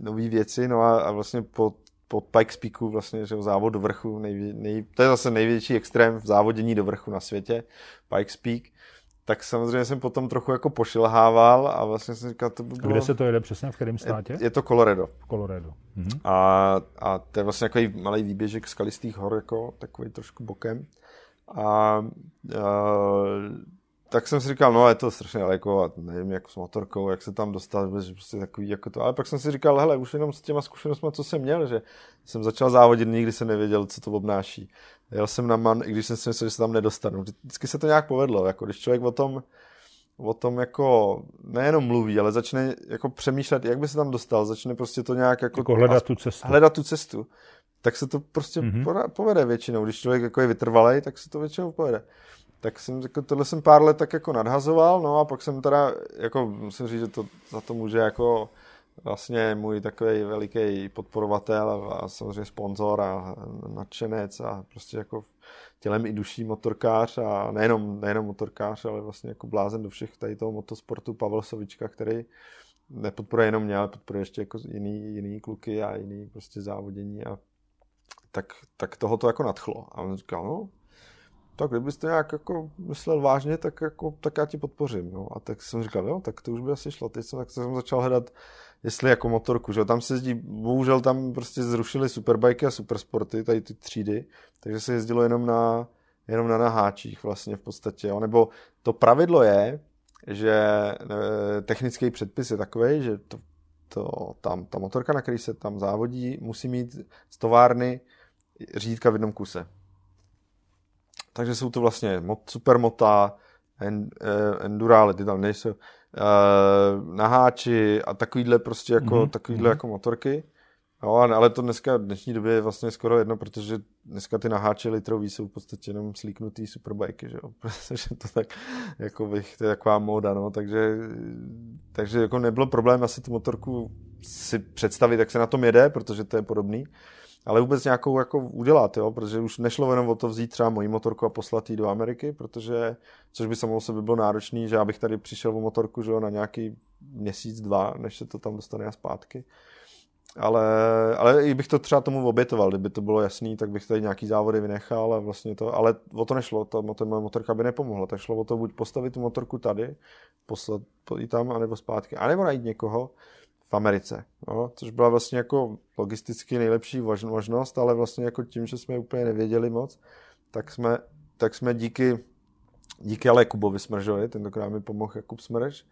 nové věci. No a, a vlastně po, po Pikes Peaku vlastně, že jo, závod do vrchu, nejvě, nej, to je zase největší extrém v závodění do vrchu na světě, Pikes Peak tak samozřejmě jsem potom trochu jako pošilhával a vlastně jsem říkal, to by bylo... Kde se to jede přesně, v kterém státě? Je, je to Colorado. Colorado. Mhm. A, a to je vlastně takový malý výběžek skalistých hor, jako takový trošku bokem. A, a tak jsem si říkal, no je to strašně daleko a nevím, jak s motorkou, jak se tam dostat, že prostě takový jako to. Ale pak jsem si říkal, hele, už jenom s těma zkušenostmi, co jsem měl, že jsem začal závodit, nikdy jsem nevěděl, co to obnáší. Jel jsem na man, i když jsem si myslel, že se tam nedostanu. Vždycky se to nějak povedlo, jako když člověk o tom, o tom jako nejenom mluví, ale začne jako přemýšlet, jak by se tam dostal, začne prostě to nějak jako, jako hledat tu cestu. Hledat tu cestu. Tak se to prostě mm-hmm. povede většinou. Když člověk jako je vytrvalý, tak se to většinou povede tak jsem jako, tohle jsem pár let tak jako nadhazoval, no a pak jsem teda, jako musím říct, že to, za to může jako vlastně můj takový veliký podporovatel a samozřejmě sponzor a nadšenec a prostě jako tělem i duší motorkář a nejenom, nejenom motorkář, ale vlastně jako blázen do všech tady toho motosportu Pavel Sovička, který nepodporuje jenom mě, ale podporuje ještě jako jiný, jiný kluky a jiný prostě závodění a tak, tak toho to jako nadchlo. A on říkal, no, tak kdybyste nějak jako myslel vážně, tak, jako, tak já ti podpořím. No. A tak jsem říkal, jo, tak to už by asi šlo. Teď jsem, tak jsem začal hledat, jestli jako motorku, že tam se jezdí, bohužel tam prostě zrušili superbajky a supersporty, tady ty třídy, takže se jezdilo jenom na, jenom na naháčích vlastně v podstatě. Jo. Nebo to pravidlo je, že ne, technický předpis je takový, že to, to, tam, ta motorka, na který se tam závodí, musí mít z továrny řídka v jednom kuse. Takže jsou to vlastně supermota, en, eh, endurály, ty tam nejsou, eh, naháči a takovýhle prostě jako, mm-hmm. takovýhle mm-hmm. jako motorky. No, ale to dneska v dnešní době je vlastně skoro jedno, protože dneska ty naháče litrový jsou v podstatě jenom slíknutý superbajky, že jo? protože to tak, jako bych, to je taková móda, no, takže, takže jako nebyl problém asi tu motorku si představit, jak se na tom jede, protože to je podobný ale vůbec nějakou jako udělat, jo? protože už nešlo jenom o to vzít třeba moji motorku a poslat ji do Ameriky, protože, což by samo o sobě bylo náročný, že já bych tady přišel o motorku že jo, na nějaký měsíc, dva, než se to tam dostane a zpátky. Ale, ale i bych to třeba tomu obětoval, kdyby to bylo jasný, tak bych tady nějaký závody vynechal a vlastně to, ale o to nešlo, ta, moje motorka by nepomohla, tak šlo o to buď postavit tu motorku tady, poslat ji tam, anebo zpátky, anebo najít někoho, v Americe, no, což byla vlastně jako logisticky nejlepší možnost, ale vlastně jako tím, že jsme úplně nevěděli moc, tak jsme, tak jsme díky, díky ale Kubovi Smržovi, tentokrát mi pomohl Jakub Smrž,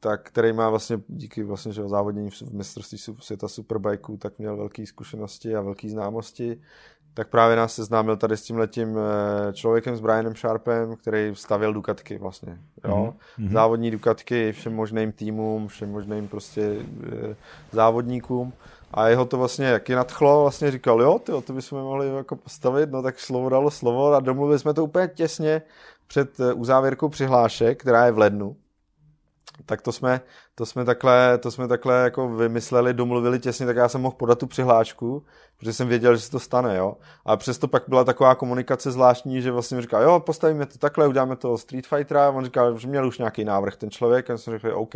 tak, který má vlastně díky vlastně, že závodění v mistrovství světa superbajků, tak měl velké zkušenosti a velké známosti tak právě nás seznámil tady s tím letím eh, člověkem, s Brianem Sharpem, který stavěl Dukatky vlastně. Jo? Mm-hmm. Závodní Dukatky všem možným týmům, všem možným prostě eh, závodníkům. A jeho to vlastně jaký nadchlo, vlastně říkal, jo, ty, to bychom mohli jako postavit, no tak slovo dalo slovo a domluvili jsme to úplně těsně před eh, uzávěrkou přihlášek, která je v lednu. Tak to jsme to jsme takhle, to jsme takhle jako vymysleli, domluvili těsně, tak já jsem mohl podat tu přihlášku, protože jsem věděl, že se to stane, jo. A přesto pak byla taková komunikace zvláštní, že vlastně mi říkal, jo, postavíme to takhle, uděláme to Street Fighter. a on říkal, že měl už nějaký návrh ten člověk, a jsem řekl, OK,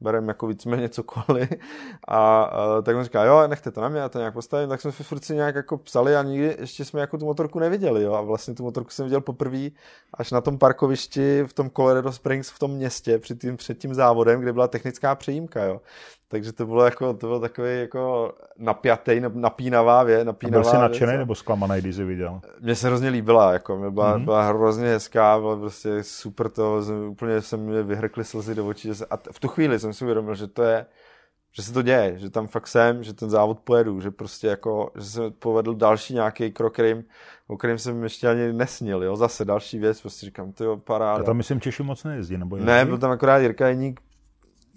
bereme jako víceméně cokoliv. A, a tak on říká, jo, nechte to na mě, já to nějak postavím. Tak jsme si furt nějak jako psali a nikdy ještě jsme jako tu motorku neviděli, jo. A vlastně tu motorku jsem viděl poprvé až na tom parkovišti v tom Colorado Springs v tom městě před tím, před tím závodem, kde byla technická magická přejímka, jo. Takže to bylo jako, to bylo takový jako napjatý, napínavá věc. Napínavá byl jsi nadšený věc, nebo zklamaný, když jsi viděl? Mně se hrozně líbila, jako, mě byla, mm-hmm. byla hrozně hezká, byla prostě super to, jsem, úplně jsem mě vyhrkly slzy do očí. Že a t- v tu chvíli jsem si uvědomil, že to je, že se to děje, že tam fakt jsem, že ten závod pojedu, že prostě jako, že jsem povedl další nějaký krok, kterým, o kterém jsem ještě ani nesnil, jo, zase další věc, prostě říkám, to je paráda. Já tam myslím, Češi moc nejezdí, nebo jezdí? Ne, byl tam akorát Jirka Jeník,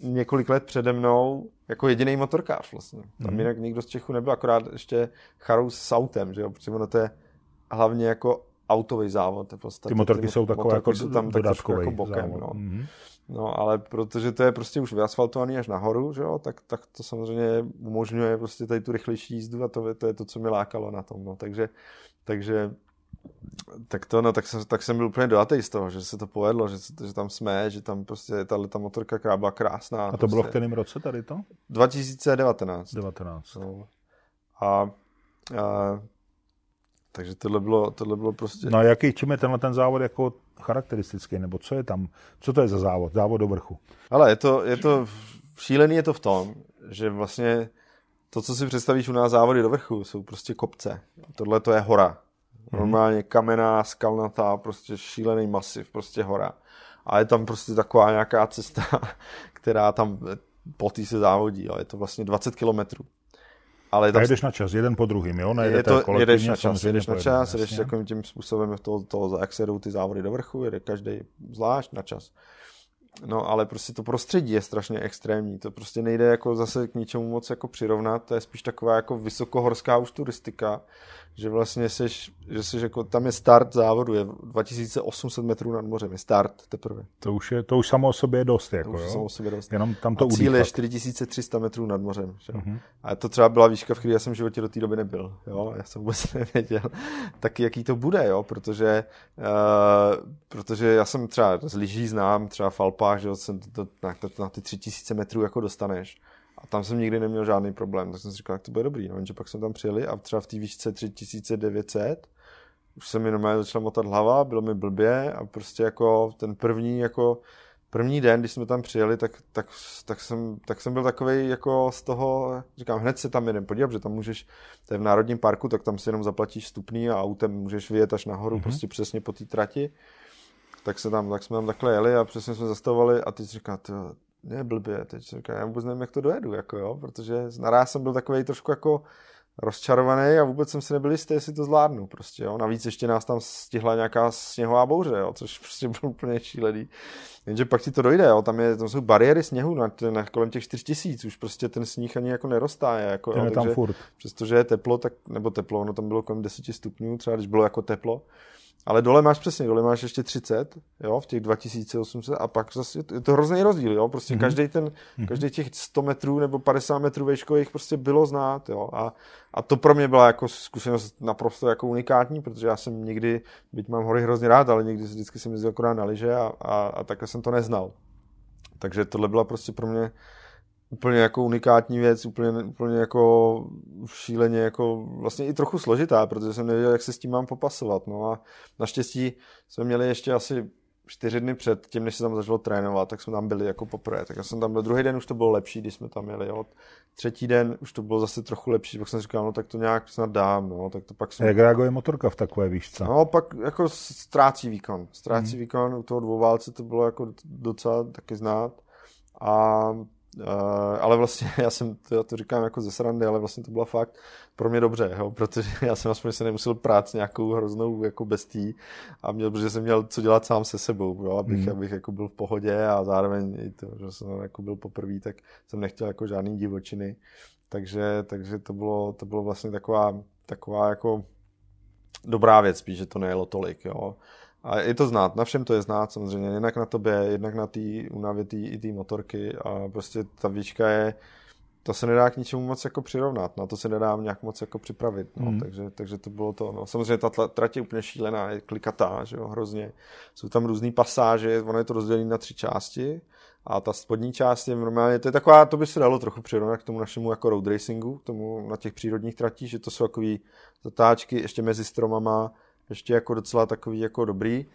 několik let přede mnou jako jediný motorkář vlastně. Tam mm. jinak nikdo z Čechů nebyl, akorát ještě Charou s autem, že jo, protože ono to je hlavně jako autový závod. ty motorky ty, jsou takové jako jsou tam jako bokem, závod. No. Mm. no. ale protože to je prostě už vyasfaltovaný až nahoru, že jo, tak, tak to samozřejmě umožňuje prostě tady tu rychlejší jízdu a to, to je to, co mi lákalo na tom, no. takže, takže tak to, no, tak jsem, tak jsem byl úplně dojatý z toho, že se to povedlo, že, že tam jsme, že tam prostě ta, ta motorka krába krásná. A to prostě. bylo v prostě. kterém roce tady to? 2019. 19. No. A, a takže tohle bylo, tohle bylo prostě... No a jaký, čím je tenhle ten závod jako charakteristický, nebo co je tam, co to je za závod, závod do vrchu? Ale je to, je to, šílený je to v tom, že vlastně to, co si představíš u nás závody do vrchu, jsou prostě kopce. Tohle to je hora. Mm-hmm. Normálně kamená, skalnatá, prostě šílený masiv, prostě hora. A je tam prostě taková nějaká cesta, která tam eh, po té se závodí. Jo. Je to vlastně 20 kilometrů. Ale tam... jedeš na čas, jeden po druhým, jo? je to, jedeš na čas, jedeš na čas, jedeš takovým tím způsobem to to jak se jdou ty závody do vrchu, jede každý zvlášť na čas. No ale prostě to prostředí je strašně extrémní, to prostě nejde jako zase k ničemu moc jako přirovnat, to je spíš taková jako vysokohorská už turistika, že vlastně seš, že seš jako, tam je start závodu, je 2800 metrů nad mořem, je start teprve. To už, je, to už samo o sobě je dost, jako, to už jo? samo o sobě dost. Jenom tam to a cíl udýchat. je 4300 metrů nad mořem. Že? Uh-huh. A to třeba byla výška, v které já jsem v životě do té doby nebyl. Jo? Já jsem vůbec nevěděl, tak jaký to bude, jo? Protože, uh, protože já jsem třeba z lyží znám, třeba v Alpách, že jo, jsem to, to, na, to, na ty 3000 metrů jako dostaneš a tam jsem nikdy neměl žádný problém, tak jsem si říkal, jak to bude dobrý. No, že pak jsme tam přijeli a třeba v té výšce 3900 už se mi normálně začala motat hlava, bylo mi blbě a prostě jako ten první jako první den, když jsme tam přijeli, tak, tak, tak, jsem, tak jsem byl takový jako z toho, říkám, hned se tam jeden podívat, že tam můžeš, to je v Národním parku, tak tam si jenom zaplatíš vstupný a autem můžeš vyjet až nahoru, mm-hmm. prostě přesně po té trati. Tak se tam, tak jsme tam takhle jeli a přesně jsme zastavovali a ty říká, ne, blbě, teď říká, já vůbec nevím, jak to dojedu, jako jo, protože naraz jsem byl takový trošku jako rozčarovaný a vůbec jsem si nebyl jistý, jestli to zvládnu prostě, jo. Navíc ještě nás tam stihla nějaká sněhová bouře, jo, což prostě bylo úplně šílený. Jenže pak ti to dojde, jo, tam, je, tam jsou bariéry sněhu na, na kolem těch 4000, už prostě ten sníh ani jako nerostá, je, jako, ten jo, je tam takže, furt. Přestože je teplo, tak, nebo teplo, ono tam bylo kolem 10 stupňů, třeba když bylo jako teplo, ale dole máš přesně, dole máš ještě 30, jo, v těch 2800 a pak zase, je to hrozný rozdíl, jo, prostě mm-hmm. každý ten, mhm. každý těch 100 metrů nebo 50 metrů vejškových prostě bylo znát, jo, a, a to pro mě byla jako zkušenost naprosto jako unikátní, protože já jsem nikdy, byť mám hory hrozně rád, ale nikdy vždycky jsem jezdil akorát na liže a, a, a takhle jsem to neznal. Takže tohle byla prostě pro mě úplně jako unikátní věc, úplně, úplně jako šíleně jako vlastně i trochu složitá, protože jsem nevěděl, jak se s tím mám popasovat. No a naštěstí jsme měli ještě asi čtyři dny před tím, než se tam začalo trénovat, tak jsme tam byli jako poprvé. Tak já jsem tam byl druhý den, už to bylo lepší, když jsme tam měli. Jo. Třetí den už to bylo zase trochu lepší, pak jsem říkal, no tak to nějak snad dám. No. Tak to pak jsem... Jak reaguje motorka v takové výšce? No pak jako ztrácí výkon. Ztrácí hmm. výkon, u toho dvouválce to bylo jako docela taky znát. A Eh, ale vlastně já jsem, to, já to říkám jako ze srandy, ale vlastně to byla fakt pro mě dobře, jo, protože já jsem aspoň se nemusel prát s nějakou hroznou jako bestí a měl, protože jsem měl co dělat sám se sebou, jo, abych, mm. abych jako byl v pohodě a zároveň i to, že jsem jako byl poprvé, tak jsem nechtěl jako žádný divočiny, takže, takže to, bylo, to bylo vlastně taková, taková jako dobrá věc spíš, že to nejelo tolik, jo. A je to znát, na všem to je znát samozřejmě, jednak na tobě, jednak na té unavě tý, i té motorky a prostě ta výška je, to se nedá k ničemu moc jako přirovnat, na no. to se nedá nějak moc jako připravit, no. mm. takže, takže to bylo to. No. Samozřejmě ta trať je úplně šílená, je klikatá, že jo, hrozně. Jsou tam různé pasáže, ono je to rozdělené na tři části a ta spodní část je normálně, to je taková, to by se dalo trochu přirovnat k tomu našemu jako road racingu, k tomu na těch přírodních tratích, že to jsou takové zatáčky ještě mezi stromama, ještě jako docela takový jako dobrý.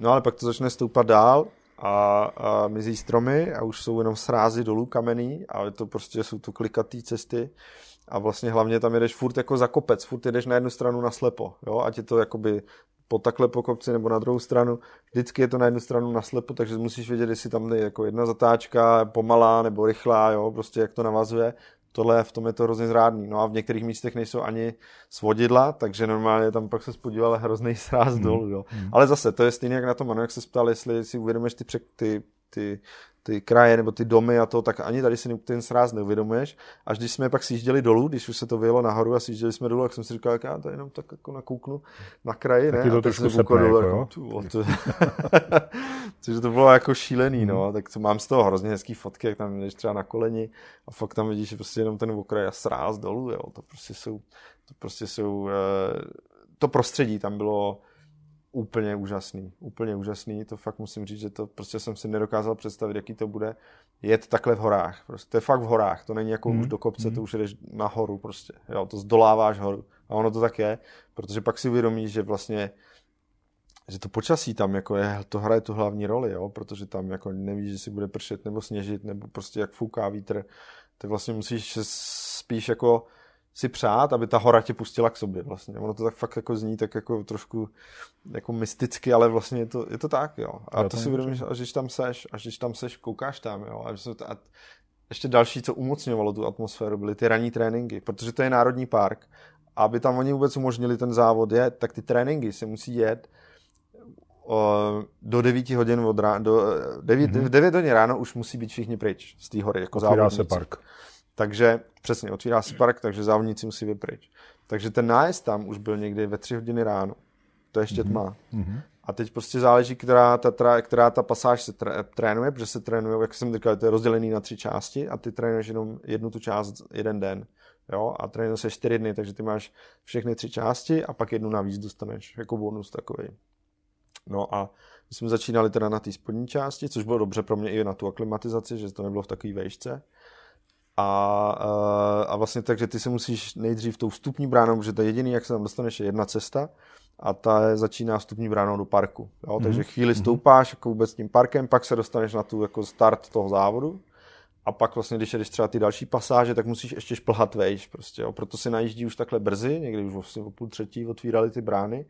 No ale pak to začne stoupat dál a, a mizí stromy a už jsou jenom srázy dolů kamený, ale to prostě jsou tu klikatý cesty a vlastně hlavně tam jedeš furt jako za kopec, furt jedeš na jednu stranu na slepo, jo, ať je to jakoby po takhle po kopci nebo na druhou stranu, vždycky je to na jednu stranu na slepo, takže musíš vědět, jestli tam je jako jedna zatáčka pomalá nebo rychlá, jo, prostě jak to navazuje, tohle v tom je to hrozně zrádný. No a v některých místech nejsou ani svodidla, takže normálně tam pak se spodíval hrozný sráz hmm. dolů. Jo. Hmm. Ale zase, to je stejně jak na tom, ano, jak se ptal, jestli si uvědomíš ty, přek, ty ty, ty kraje nebo ty domy a to, tak ani tady si ten sráz neuvědomuješ. Až když jsme pak sjížděli dolů, když už se to vyjelo nahoru a sjížděli jsme dolů, tak jsem si říkal, jak já to jenom tak jako nakouknu na kraji, Taky ne? to trošku jako, dolů, jako, jako jo? To... Což to bylo jako šílený, no. Tak to mám z toho hrozně hezký fotky, jak tam jdeš třeba na koleni a fakt tam vidíš prostě jenom ten okraj a sráz dolů, jo. To prostě jsou, to prostě jsou, eh, to prostředí tam bylo úplně úžasný, úplně úžasný, to fakt musím říct, že to prostě jsem si nedokázal představit, jaký to bude jet takhle v horách, prostě to je fakt v horách, to není jako hmm. už mhm, do kopce, hmm. to už jdeš nahoru prostě, jo, to zdoláváš horu a ono to tak je, protože pak si uvědomíš, že vlastně že to počasí tam jako je, to hraje tu hlavní roli, jo? protože tam jako nevíš, že si bude pršet nebo sněžit, nebo prostě jak fouká vítr, tak vlastně musíš spíš jako si přát, aby ta hora tě pustila k sobě vlastně. Ono to tak fakt jako zní tak jako trošku jako mysticky, ale vlastně je to, je to tak, jo. A jo, to si uvědomíš, až když tam seš, až když tam seš, koukáš tam, jo. A, a ještě další, co umocňovalo tu atmosféru, byly ty ranní tréninky, protože to je národní park. Aby tam oni vůbec umožnili ten závod jet, tak ty tréninky se musí jet do 9 hodin od rána, do 9, mm-hmm. v 9 hodin ráno už musí být všichni pryč z té hory, jako Otvírá závodníci. se park. Takže Přesně, otvírá se park, takže závodníci musí vypryč. Takže ten nájezd tam už byl někdy ve tři hodiny ráno. To ještě mhm. tma. Mm-hmm. A teď prostě záleží, která ta, tra, která ta pasáž se tra, trénuje, protože se trénuje, jak jsem říkal, to je rozdělený na tři části a ty trénuješ jenom jednu tu část jeden den. Jo? A trénuje se čtyři dny, takže ty máš všechny tři části a pak jednu navíc dostaneš jako bonus takový. No a my jsme začínali teda na té spodní části, což bylo dobře pro mě i na tu aklimatizaci, že to nebylo v takové vejšce. A, e, a vlastně takže ty se musíš nejdřív tou vstupní bránou, protože to jediný, jak se tam dostaneš, je jedna cesta a ta začíná vstupní bránou do parku. Jo? Takže mhm. chvíli mhm. stoupáš jako vůbec tím parkem, pak se dostaneš na tu jako start toho závodu a pak vlastně, když jedeš třeba ty další pasáže, tak musíš ještě šplhat vejš prostě, jo. proto si najíždí už takhle brzy, někdy už vlastně o půl třetí otvírali ty brány,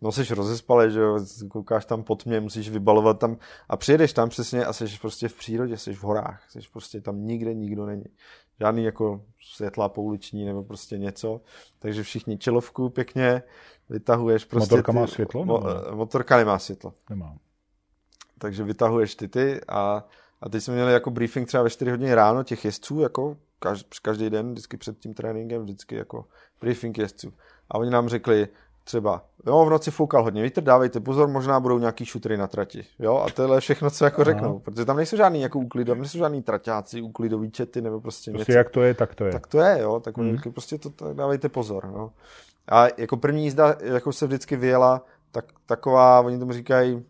no jsi rozespalý, že jo, koukáš tam pod mě, musíš vybalovat tam a přijedeš tam přesně a jsi prostě v přírodě, jsi v horách, jsi prostě tam nikde nikdo není, žádný jako světla pouliční nebo prostě něco, takže všichni čelovku pěkně vytahuješ prostě. Motorka ty, má světlo? Mo, motorka nemá světlo. Nemá. Takže vytahuješ ty ty a a teď jsme měli jako briefing třeba ve 4 hodiny ráno těch jezdců, jako každý, každý den, vždycky před tím tréninkem, vždycky jako briefing jezdců. A oni nám řekli, třeba, jo, v noci foukal hodně vítr, dávejte pozor, možná budou nějaký šutry na trati, jo, a tohle je všechno, co jako Aha. řeknou, protože tam nejsou žádný jako úklid, tam nejsou žádný traťáci, úklidový čety nebo prostě, prostě něco. Prostě jak to je, tak to je. Tak to je, jo, tak oni hmm. prostě to, tak dávejte pozor, no. A jako první jízda, jako se vždycky vyjela, tak, taková, oni tomu říkají,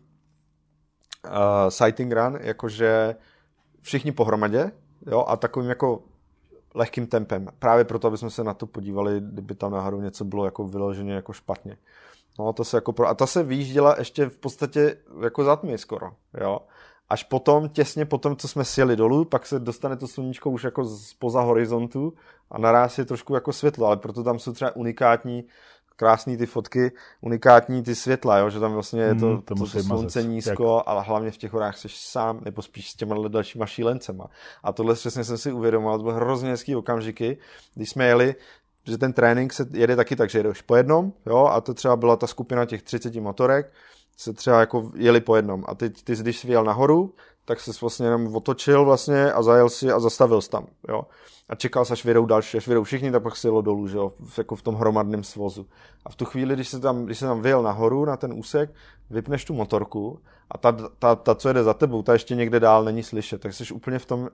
uh, sighting run, jakože všichni pohromadě, jo, a takovým jako lehkým tempem. Právě proto, aby jsme se na to podívali, kdyby tam náhodou něco bylo jako vyloženě jako špatně. No, to se jako pro... A ta se vyjížděla ještě v podstatě jako za tmy skoro, jo. Až potom, těsně potom, co jsme sjeli dolů, pak se dostane to sluníčko už jako spoza horizontu a naráz je trošku jako světlo, ale proto tam jsou třeba unikátní krásné ty fotky, unikátní ty světla, jo? že tam vlastně je to, mm, to, to, to slunce mazec. nízko, ale hlavně v těch horách jsi sám, nebo spíš s těma dalšíma šílencema. A tohle přesně jsem si uvědomil, to byly hrozně hezký okamžiky, když jsme jeli, že ten trénink se jede taky tak, že jedeš po jednom, jo, a to třeba byla ta skupina těch 30 motorek, se třeba jako jeli po jednom. A teď ty, když jsi vyjel nahoru, tak se vlastně jenom otočil vlastně a zajel si a zastavil se tam, jo. A čekal se, až vyjdou další, až vyjdou všichni, tak pak si jelo dolů, že jo, jako v tom hromadném svozu. A v tu chvíli, když se tam, když se tam vyjel nahoru na ten úsek, vypneš tu motorku a ta, ta, ta, co jede za tebou, ta ještě někde dál není slyšet, tak jsi úplně v tom,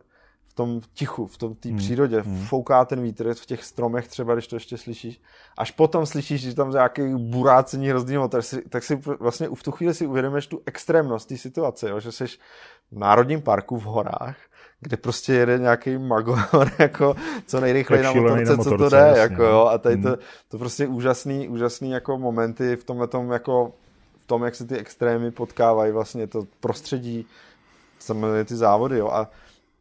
tom tichu, v tom té hmm. přírodě. Hmm. Fouká ten vítr v těch stromech třeba, když to ještě slyšíš. Až potom slyšíš, že tam nějaký burácení hrozný tak si, tak si vlastně v tu chvíli si uvědomíš tu extrémnost té situace, jo? že jsi v národním parku v horách, kde prostě jede nějaký magor jako co nejrychleji na motorce, na motorce, co to jde, vlastně, jako no. jo, a tady hmm. to, to prostě úžasný, úžasný jako momenty v tomhle tom jako v tom, jak se ty extrémy potkávají vlastně to prostředí, samozřejmě ty závody, jo, a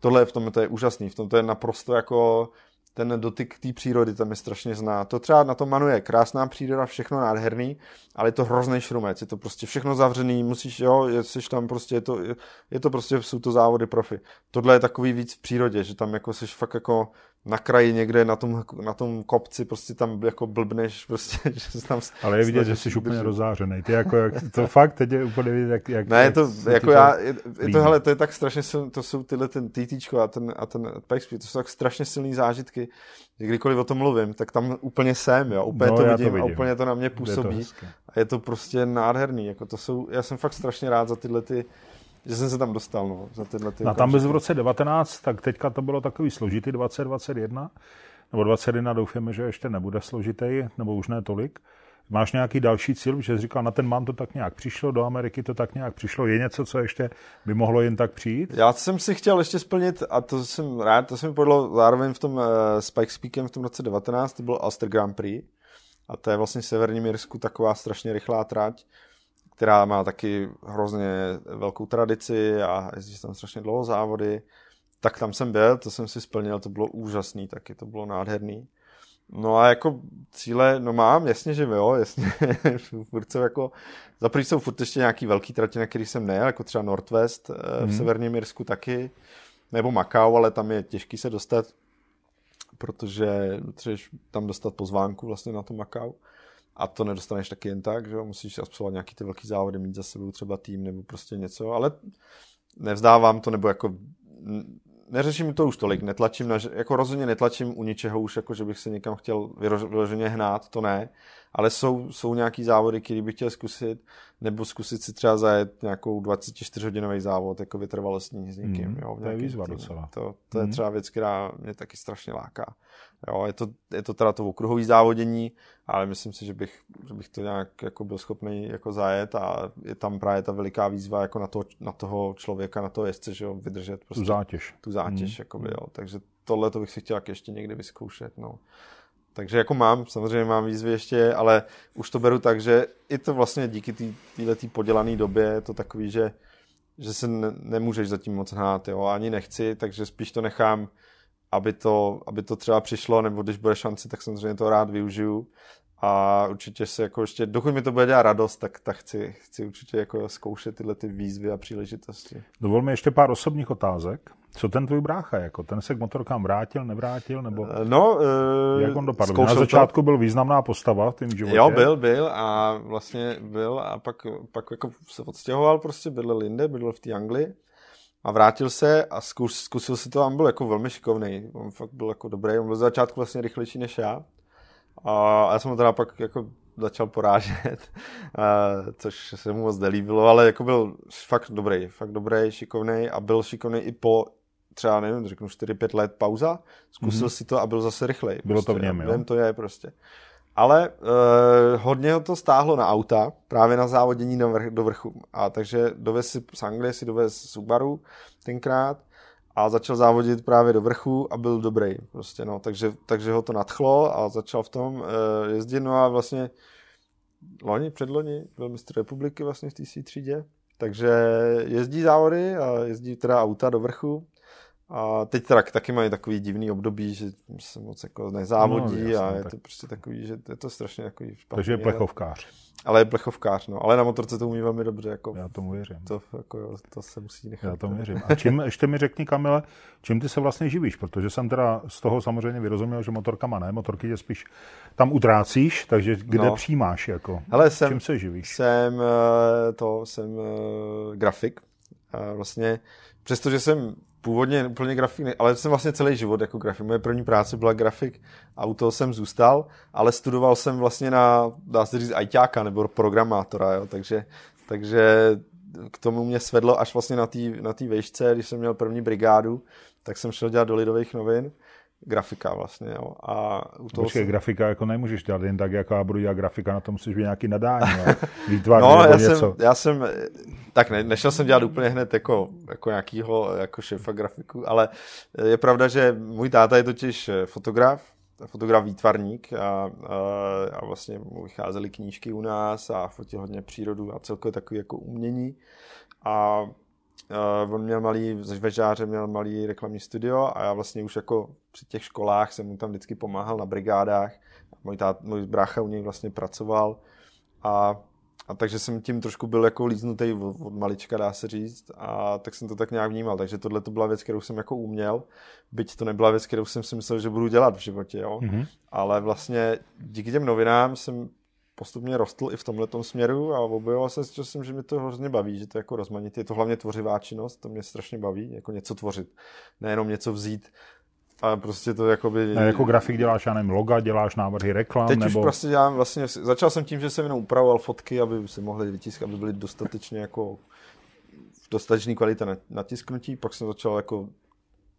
tohle je v tom, to je úžasný, v tom to je naprosto jako ten dotyk té přírody, tam je strašně zná. To třeba na tom manuje, krásná příroda, všechno nádherný, ale je to hrozný šrumec, je to prostě všechno zavřený, musíš, jo, jsi tam prostě, je to, je to prostě, jsou to závody profi. Tohle je takový víc v přírodě, že tam jako jsi fakt jako na kraji někde na tom, na tom kopci prostě tam jako blbneš prostě, že tam Ale je vidět, že jsi úplně rozářený. Ty jako, jak, to fakt teď je úplně vidět, jak, jak Ne, je to, jako já, je, je to, hele, to je tak strašně silný, to jsou tyhle ten TT a ten, a ten Pikespeed, to jsou tak strašně silné zážitky, že kdykoliv o tom mluvím, tak tam úplně jsem, jo, úplně no, to, vidím to vidím a úplně to na mě působí je to a je to prostě nádherný, jako to jsou, já jsem fakt strašně rád za tyhle ty že jsem se tam dostal no, za tyhle ty no, tam byl v roce 19, tak teďka to bylo takový složitý 2021, nebo 21 doufáme, že ještě nebude složitý, nebo už ne tolik. Máš nějaký další cíl, že jsi říkal, na ten mám to tak nějak přišlo, do Ameriky to tak nějak přišlo, je něco, co ještě by mohlo jen tak přijít? Já jsem si chtěl ještě splnit, a to jsem rád, to se mi podlo zároveň v tom uh, Spike Speakem v tom roce 19, to byl Ulster Grand Prix, a to je vlastně v Severním Jirsku taková strašně rychlá trať, která má taky hrozně velkou tradici a jezdí tam strašně dlouho závody, tak tam jsem byl, to jsem si splnil, to bylo úžasný taky, to bylo nádherný. No a jako cíle, no mám, jasně, že jo, jasně, furt jsou jako, za prvý jsou furt ještě nějaký velký trati, na který jsem nejel, jako třeba Northwest mm-hmm. v mhm. Severním Mirsku taky, nebo Macau, ale tam je těžký se dostat, protože no, třeba tam dostat pozvánku vlastně na to Macau a to nedostaneš taky jen tak, že musíš absolvovat nějaký ty velký závody, mít za sebou třeba tým nebo prostě něco, ale nevzdávám to, nebo jako neřeším to už tolik, netlačím, na, jako rozhodně netlačím u ničeho už, jako že bych se někam chtěl vyloženě hnát, to ne, ale jsou, jsou nějaký závody, které bych chtěl zkusit, nebo zkusit si třeba zajet nějakou 24-hodinový závod, jako vytrvalostní s někým. Mm, jo, to je výzva tým. docela. To, to mm. je hmm. třeba věc, která mě taky strašně láká. Jo, je, to, je to teda to okruhové závodění, ale myslím si, že bych, že bych to nějak jako byl schopný jako zajet a je tam právě ta veliká výzva jako na, to, na toho člověka, na toho jezdce, že jo, vydržet prostě tu zátěž. Tu zátěž, hmm. jakoby, jo. Takže tohle to bych si chtěl ještě někdy vyzkoušet, no. Takže jako mám, samozřejmě mám výzvy ještě, ale už to beru tak, že i to vlastně díky téhle tý, podělané době je to takový, že, že se ne, nemůžeš zatím moc hnát, jo, ani nechci, takže spíš to nechám aby to, aby to třeba přišlo, nebo když bude šance, tak samozřejmě to rád využiju. A určitě se jako ještě, dokud mi to bude dělat radost, tak, tak chci, chci určitě jako zkoušet tyhle ty výzvy a příležitosti. Dovol mi ještě pár osobních otázek. Co ten tvůj brácha, jako ten se k motorkám vrátil, nevrátil, nebo eh, no, uh, jak on dopadl? Na začátku to... byl významná postava v tom životě. Jo, byl, byl a vlastně byl a pak, pak jako se odstěhoval, prostě bydlel jinde, bydlel v té Anglii a vrátil se a zkus, zkusil si to a on byl jako velmi šikovný. On fakt byl jako dobrý, on byl z začátku vlastně rychlejší než já. A já jsem ho teda pak jako začal porážet, což se mu moc nelíbilo, ale jako byl fakt dobrý, fakt dobrý, šikovný a byl šikovný i po třeba, nevím, řeknu 4-5 let pauza, zkusil mm-hmm. si to a byl zase rychlej. Bylo prostě, to v prostě, něm, jo? Vím, to je prostě. Ale eh, hodně ho to stáhlo na auta, právě na závodění na vrch, do vrchu. A takže dovez si z Anglie si dovez Subaru tenkrát a začal závodit právě do vrchu a byl dobrý. Prostě, no. takže, takže ho to nadchlo a začal v tom eh, jezdit. No a vlastně loni, předloni byl mistr republiky vlastně v té třídě. Takže jezdí závody a jezdí teda auta do vrchu a teď teda taky mají takový divný období, že se moc jako nezávodí no, jasný, a je tak... to prostě takový, že je to strašně takový špatný. Takže je plechovkář. Ale je plechovkář, no. Ale na motorce to umí velmi dobře. Jako, Já tomu věřím. To, jako, jo, to se musí nechat. Já tomu věřím. A čím, ještě mi řekni, Kamile, čím ty se vlastně živíš? Protože jsem teda z toho samozřejmě vyrozuměl, že motorkama ne, motorky je spíš tam utrácíš, takže kde no. přijímáš? Jako, Hele, jsem, čím se živíš? Jsem, eh, to, jsem uh, grafik. Uh, vlastně přestože jsem původně úplně grafik, ale jsem vlastně celý život jako grafik. Moje první práce byla grafik a u toho jsem zůstal, ale studoval jsem vlastně na, dá se říct, ITáka nebo programátora, jo, takže, takže k tomu mě svedlo až vlastně na té na vejšce, když jsem měl první brigádu, tak jsem šel dělat do Lidových novin grafika vlastně. Jo. A u toho Počkej, jsem... grafika jako nemůžeš dát jen tak, já budu dělat grafika, na to musíš být nějaký nadání, výtvarný no, nebo já něco. Jsem, já jsem, tak ne, nešel jsem dělat úplně hned jako, jako nějakýho jako šefa grafiku, ale je pravda, že můj táta je totiž eh, fotograf, fotograf výtvarník a, a, a vlastně mu vycházely knížky u nás a fotil hodně přírodu a celkově takový jako umění. A Uh, on měl malý, Vežáře měl malý reklamní studio a já vlastně už jako při těch školách jsem mu tam vždycky pomáhal na brigádách. Můj, tát, můj brácha u něj vlastně pracoval a, a takže jsem tím trošku byl jako líznutý od, od malička, dá se říct. A tak jsem to tak nějak vnímal. Takže tohle to byla věc, kterou jsem jako uměl. Byť to nebyla věc, kterou jsem si myslel, že budu dělat v životě, jo. Mm-hmm. Ale vlastně díky těm novinám jsem postupně rostl i v tomhle směru a objevoval jsem si časem, že mě to hrozně baví, že to je jako rozmanitý. Je to hlavně tvořivá činnost, to mě strašně baví, jako něco tvořit. Nejenom něco vzít, a prostě to jakoby... A jako grafik děláš, já nevím, loga, děláš návrhy reklam, Teď nebo... už prostě dělám vlastně... Začal jsem tím, že jsem jenom upravoval fotky, aby se mohly vytiskat, aby byly dostatečně jako... V dostatečný kvalita natisknutí, pak jsem začal jako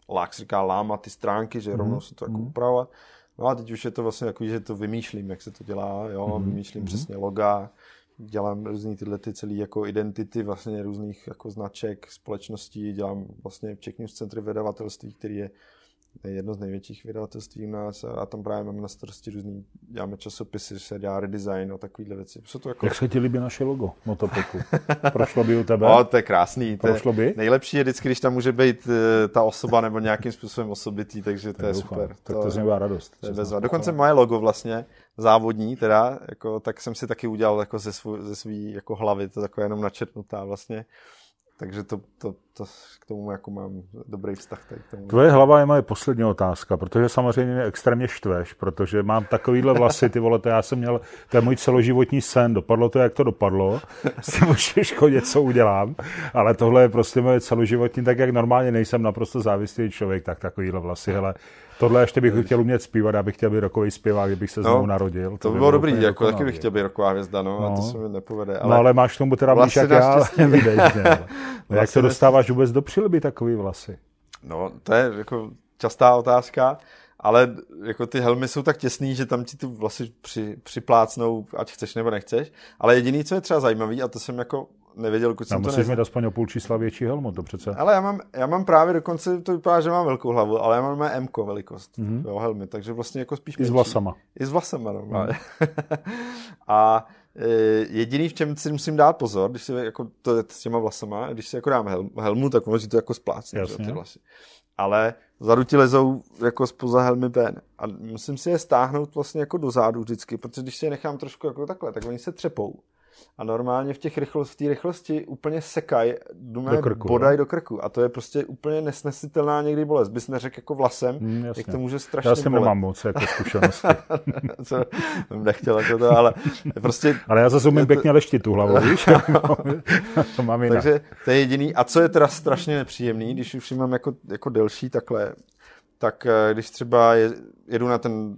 lák říká lámat ty stránky, že mhm. rovnou se to jako mm. upravovat. No a teď už je to vlastně takový, že to vymýšlím, jak se to dělá, jo, mm-hmm. vymýšlím mm-hmm. přesně loga, dělám různý tyhle ty celý jako identity vlastně různých jako značek, společností, dělám vlastně v Czech News Center vydavatelství, který je jedno z největších vydavatelství u nás a tam právě máme na starosti různý, děláme časopisy, se dělá redesign a takovýhle věci. Jsou to jako... Jak se ti líbí naše logo Motopoku? Prošlo by u tebe? O, to je krásný. Prošlo by? Nejlepší je vždycky, když tam může být e, ta osoba nebo nějakým způsobem osobitý, takže to je je super. Tak to, to znamená radost. To je Dokonce moje logo vlastně, závodní teda, jako, tak jsem si taky udělal jako ze, svů, ze svý jako hlavy, to takové jenom načetnutá vlastně takže to, to, to, k tomu jako mám dobrý vztah. Tady k tomu. Tvoje hlava je moje poslední otázka, protože samozřejmě mě extrémně štveš, protože mám takovýhle vlasy, ty vole, to já jsem měl, to je můj celoživotní sen, dopadlo to, jak to dopadlo, s tím můžeš chodit, co udělám, ale tohle je prostě moje celoživotní, tak jak normálně nejsem naprosto závislý člověk, tak takovýhle vlasy, hele, Tohle ještě bych chtěl umět zpívat, abych chtěl být rokový zpěvák, kdybych se no, znovu narodil. To, to by bylo, bylo dobrý, jako dokonalý. taky bych chtěl být roková hvězda, no, no, a to no. se mi nepovede. Ale... No ale máš tomu teda blíž no, jak já, evidentně. jak to dostáváš vůbec do přilby takový vlasy? No, to je jako častá otázka, ale jako ty helmy jsou tak těsný, že tam ti tu vlasy při, připlácnou, ať chceš nebo nechceš. Ale jediný, co je třeba zajímavý, a to jsem jako nevěděl, kud jsem to musíš mít aspoň o půl čísla větší helmu, to přece. Ale já mám, já mám právě dokonce, to vypadá, že mám velkou hlavu, ale já mám M velikost mm-hmm. jo, helmy, takže vlastně jako spíš I s vlasama. I s vlasama, no. Mm. a e, jediný, v čem si musím dát pozor, když si jako to s těma vlasama, když si jako dám helm, helmu, tak ono si to jako splácne, ty vlasy. Ale vzadu ti lezou jako spoza helmy ven. A musím si je stáhnout vlastně jako dozadu vždycky, protože když si je nechám trošku jako takhle, tak oni se třepou a normálně v těch rychlost, v té rychlosti úplně sekají, dume do bodaj no. do krku a to je prostě úplně nesnesitelná někdy bolest. Bys neřekl jako vlasem, mm, jak to může strašně Já jsem nemám moc jako zkušenosti. Co, nechtěl jako to, ale prostě... ale já zase umím pěkně leštit tu hlavu, víš? No. to mám jinak. Takže to je jediný. A co je teda strašně nepříjemný, když už mám jako, jako delší takhle, tak eh, když třeba je, jedu na ten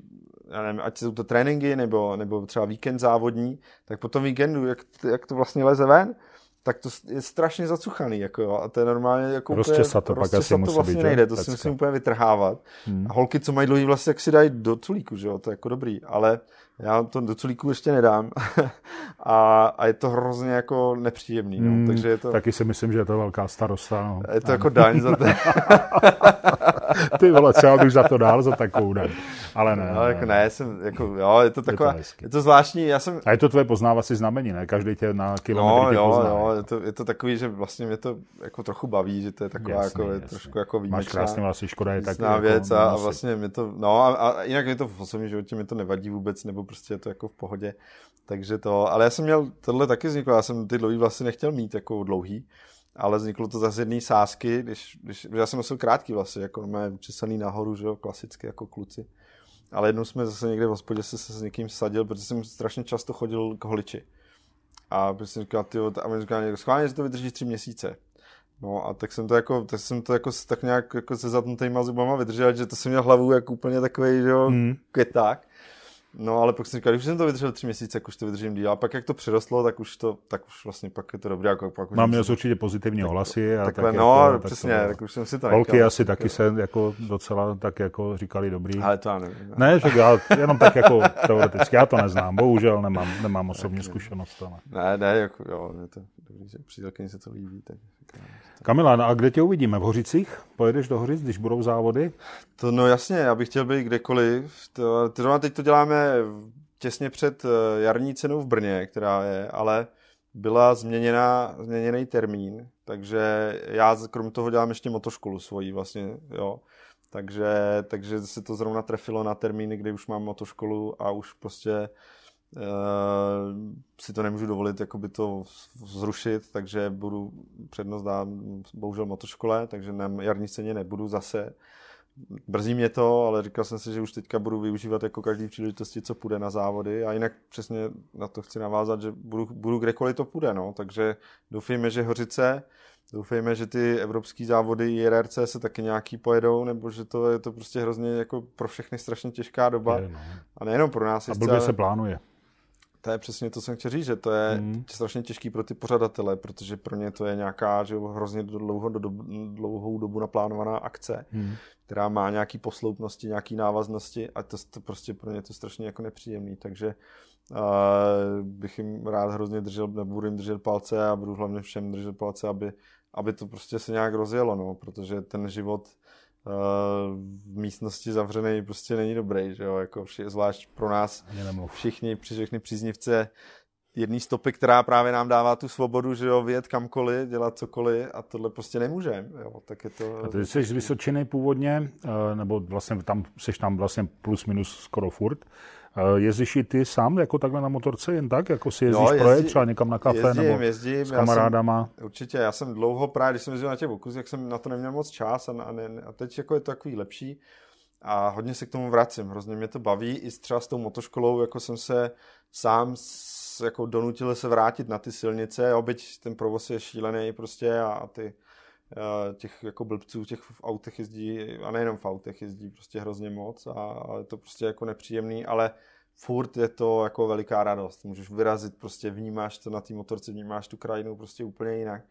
já nevím, ať jsou to tréninky nebo, nebo třeba víkend závodní, tak po tom víkendu, jak, jak to vlastně leze ven, tak to je strašně zacuchaný, jako jo, a to je normálně jako rozčesat to, pak asi to musí vlastně být, nejde, to pecka. si musím úplně vytrhávat. Hmm. A holky, co mají dlouhý vlastně, jak si dají do culíku, že jo, to je jako dobrý, ale já to do culíku ještě nedám a, a je to hrozně jako nepříjemný, no. Mm, takže je to... Taky si myslím, že je to velká starosta, no. Je to ano. jako daň za to. Ty vole, třeba bych za to dál za takovou daň. Ale ne. No, ne. jako ne, jsem, jako, jo, je to taková, je to, je to zvláštní, já jsem... A je to tvoje poznávací znamení, ne? Každý tě na kilometry no, tě jo, pozná. jo, je to, je to takový, že vlastně mě to jako trochu baví, že to je taková jasný, jako, jasný. trošku jako výjimečná. Máš krásně vlastně, škoda je taková. Jako věc a, a vlastně mě to, no a, a jinak mě to v osobním životě mě to nevadí vůbec, nebo prostě je to jako v pohodě. Takže to, ale já jsem měl, tohle taky vzniklo, já jsem ty dlouhý vlasy nechtěl mít jako dlouhý, ale vzniklo to zase jedné sásky, když, když, já jsem nosil krátký vlasy, jako mé česaný nahoru, že jo, klasicky jako kluci. Ale jednou jsme zase někde v hospodě se, se s někým sadil, protože jsem strašně často chodil k holiči. A prostě jsem říkal, tyjo, a mi říkal schválně, že to vydrží tři měsíce. No a tak jsem to jako, tak jsem to jako tak nějak jako se zatnutýma zubama vydržel, že to jsem měl hlavu jako úplně takový, že jo, mm. květák. No, ale pak jsem říkal, když jsem to vydržel tři měsíce, jak už to vydržím díl. A pak, jak to přirostlo, tak už to, tak už vlastně pak je to dobré. Jako, pak už Mám měl určitě pozitivní ohlasy. A takhle, tak, no, jako, přesně, to, tak už jsem si to Holky nechal, asi tak, taky se jako docela tak jako říkali dobrý. Ale to já nevím. No. Ne, že já jenom tak jako teoreticky, já to neznám, bohužel nemám, nemám osobní zkušenost. Ale. Ne, ne, jako, jo, je to dobrý, že přítelkyni se to líbí. tak, Kamila, no a kde tě uvidíme? V Hořicích? Pojedeš do Hořic, když budou závody? To, no jasně, já bych chtěl být kdekoliv. To, to, teď to děláme těsně před eh, jarní cenou v Brně, která je, ale byla změněna, změněný termín, takže já krom toho dělám ještě motoškolu svoji vlastně, jo. Takže, takže se to zrovna trefilo na termíny, kdy už mám motoškolu a už prostě e, si to nemůžu dovolit jakoby to zrušit, takže budu přednost dám bohužel motoškole, takže na jarní ceně nebudu zase. Brzí mě to, ale říkal jsem si, že už teďka budu využívat jako každý příležitosti, co půjde na závody a jinak přesně na to chci navázat, že budu, budu kdekoliv to půjde, no. takže doufejme, že Hořice, doufejme, že ty evropské závody IRRC se taky nějaký pojedou, nebo že to je to prostě hrozně jako pro všechny strašně těžká doba je, no. a nejenom pro nás. A blbě se plánuje to je přesně to, co jsem chtěl říct, že to je mm. strašně těžký pro ty pořadatele, protože pro ně to je nějaká že hrozně dlouho, do, dlouhou dobu naplánovaná akce, mm. která má nějaký posloupnosti, nějaký návaznosti a to, to prostě pro ně to strašně jako nepříjemný, takže uh, bych jim rád hrozně držel, nebo budu jim držet palce a budu hlavně všem držet palce, aby, aby to prostě se nějak rozjelo, no, protože ten život v místnosti zavřený prostě není dobrý, že jo, jako vši, zvlášť pro nás všichni, při všechny příznivce jedný stopy, která právě nám dává tu svobodu, že jo, vyjet kamkoliv, dělat cokoliv a tohle prostě nemůžeme, jo, tak je to... A ty jsi z Vysočiny původně, eh, nebo vlastně tam, jsi tam vlastně plus minus skoro furt, Eh, jezdíš i ty sám jako takhle na motorce jen tak? Jako si no, jezdíš jo, jezdí, projet třeba někam na kafe jezdím, nebo jezdím, s kamarádama? Já jsem, určitě, já jsem dlouho právě, když jsem jezdil na těch okus, jak jsem na to neměl moc čas a, a, ne, a teď jako je to takový lepší a hodně se k tomu vracím. Hrozně mě to baví i třeba s tou motoškolou, jako jsem se sám s, jako donutil se vrátit na ty silnice, obyť ten provoz je šílený prostě a, a ty těch jako blbců, těch v autech jezdí, a nejenom v autech jezdí prostě hrozně moc a, a je to prostě jako nepříjemný, ale furt je to jako veliká radost. Můžeš vyrazit, prostě vnímáš to na té motorce, vnímáš tu krajinu prostě úplně jinak.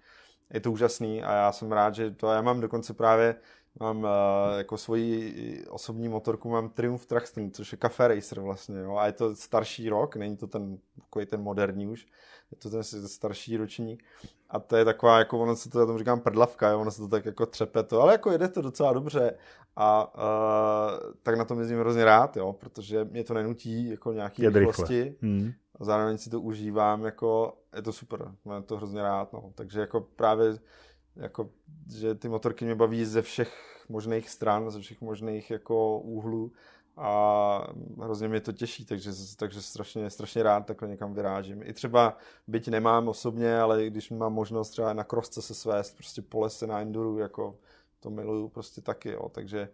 Je to úžasný a já jsem rád, že to já mám dokonce právě mám eh, jako svoji osobní motorku, mám Triumph Truxton, což je Cafe Racer vlastně, jo, a je to starší rok, není to ten, takový ten moderní už, je to ten starší ročník a to je taková, jako ono se to, já tomu říkám prdlavka, jo, ono se to tak jako třepe to, ale jako jede to docela dobře a uh, tak na tom jezdím hrozně rád, jo, protože mě to nenutí jako nějaký Jed rychlosti. Hmm. A zároveň si to užívám, jako je to super, mám no, to hrozně rád, no. Takže jako právě, jako, že ty motorky mě baví ze všech možných stran, ze všech možných jako úhlů a hrozně mě to těší, takže, takže strašně, strašně rád takhle někam vyrážím. I třeba, byť nemám osobně, ale když mám možnost třeba na krosce se svést, prostě po lese na enduru, jako to miluju prostě taky, jo. takže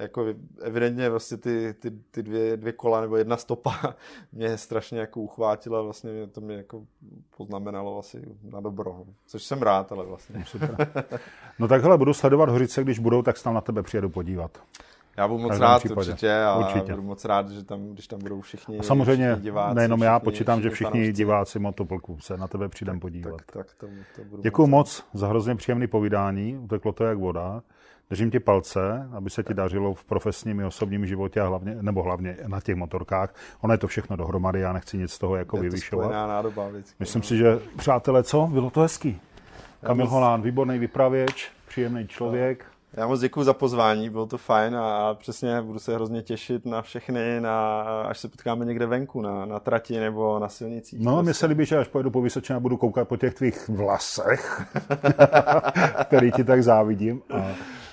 jako evidentně vlastně ty, ty, ty dvě, dvě, kola nebo jedna stopa mě strašně jako uchvátila, vlastně mě to mě jako poznamenalo asi na dobro, no. což jsem rád, ale vlastně. No tak budu sledovat Hořice, když budou, tak se tam na tebe přijedu podívat. Já budu moc rád případě. určitě a určitě. budu moc rád, že tam, když tam budou všichni a Samozřejmě všichni diváci, nejenom všichni, já, počítám, že všichni stanovci. diváci Motoplku se na tebe přijdem podívat. Tak, tak, to, to budu Děkuju moc, moc za hrozně příjemné povídání, uteklo to jak voda. Držím ti palce, aby se ti dařilo v profesním i osobním životě, a hlavně, nebo hlavně na těch motorkách. Ono je to všechno dohromady, já nechci nic z toho jako je To nádoba vždycky, Myslím no. si, že přátelé, co? Bylo to hezký. Kamil Holán, výborný vypravěč, příjemný člověk. Já moc děkuji za pozvání, bylo to fajn a přesně budu se hrozně těšit na všechny, na, až se potkáme někde venku, na, na trati nebo na silnicích. No, prostě. mně se líbí, že až pojedu po Vysočině a budu koukat po těch tvých vlasech, který ti tak závidím. A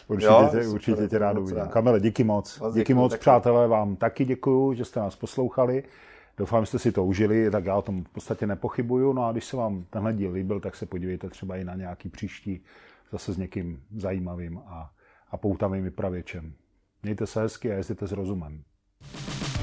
určitě, jo, tě, určitě tě rád uvidím. Kamele, díky moc. moc díky moc, taky. přátelé, vám taky děkuju, že jste nás poslouchali. Doufám, že jste si to užili, tak já o tom v podstatě nepochybuju. No a když se vám tenhle díl líbil, tak se podívejte třeba i na nějaký příští zase s někým zajímavým a, a poutavým vypravěčem. Mějte se hezky a jezdíte s rozumem.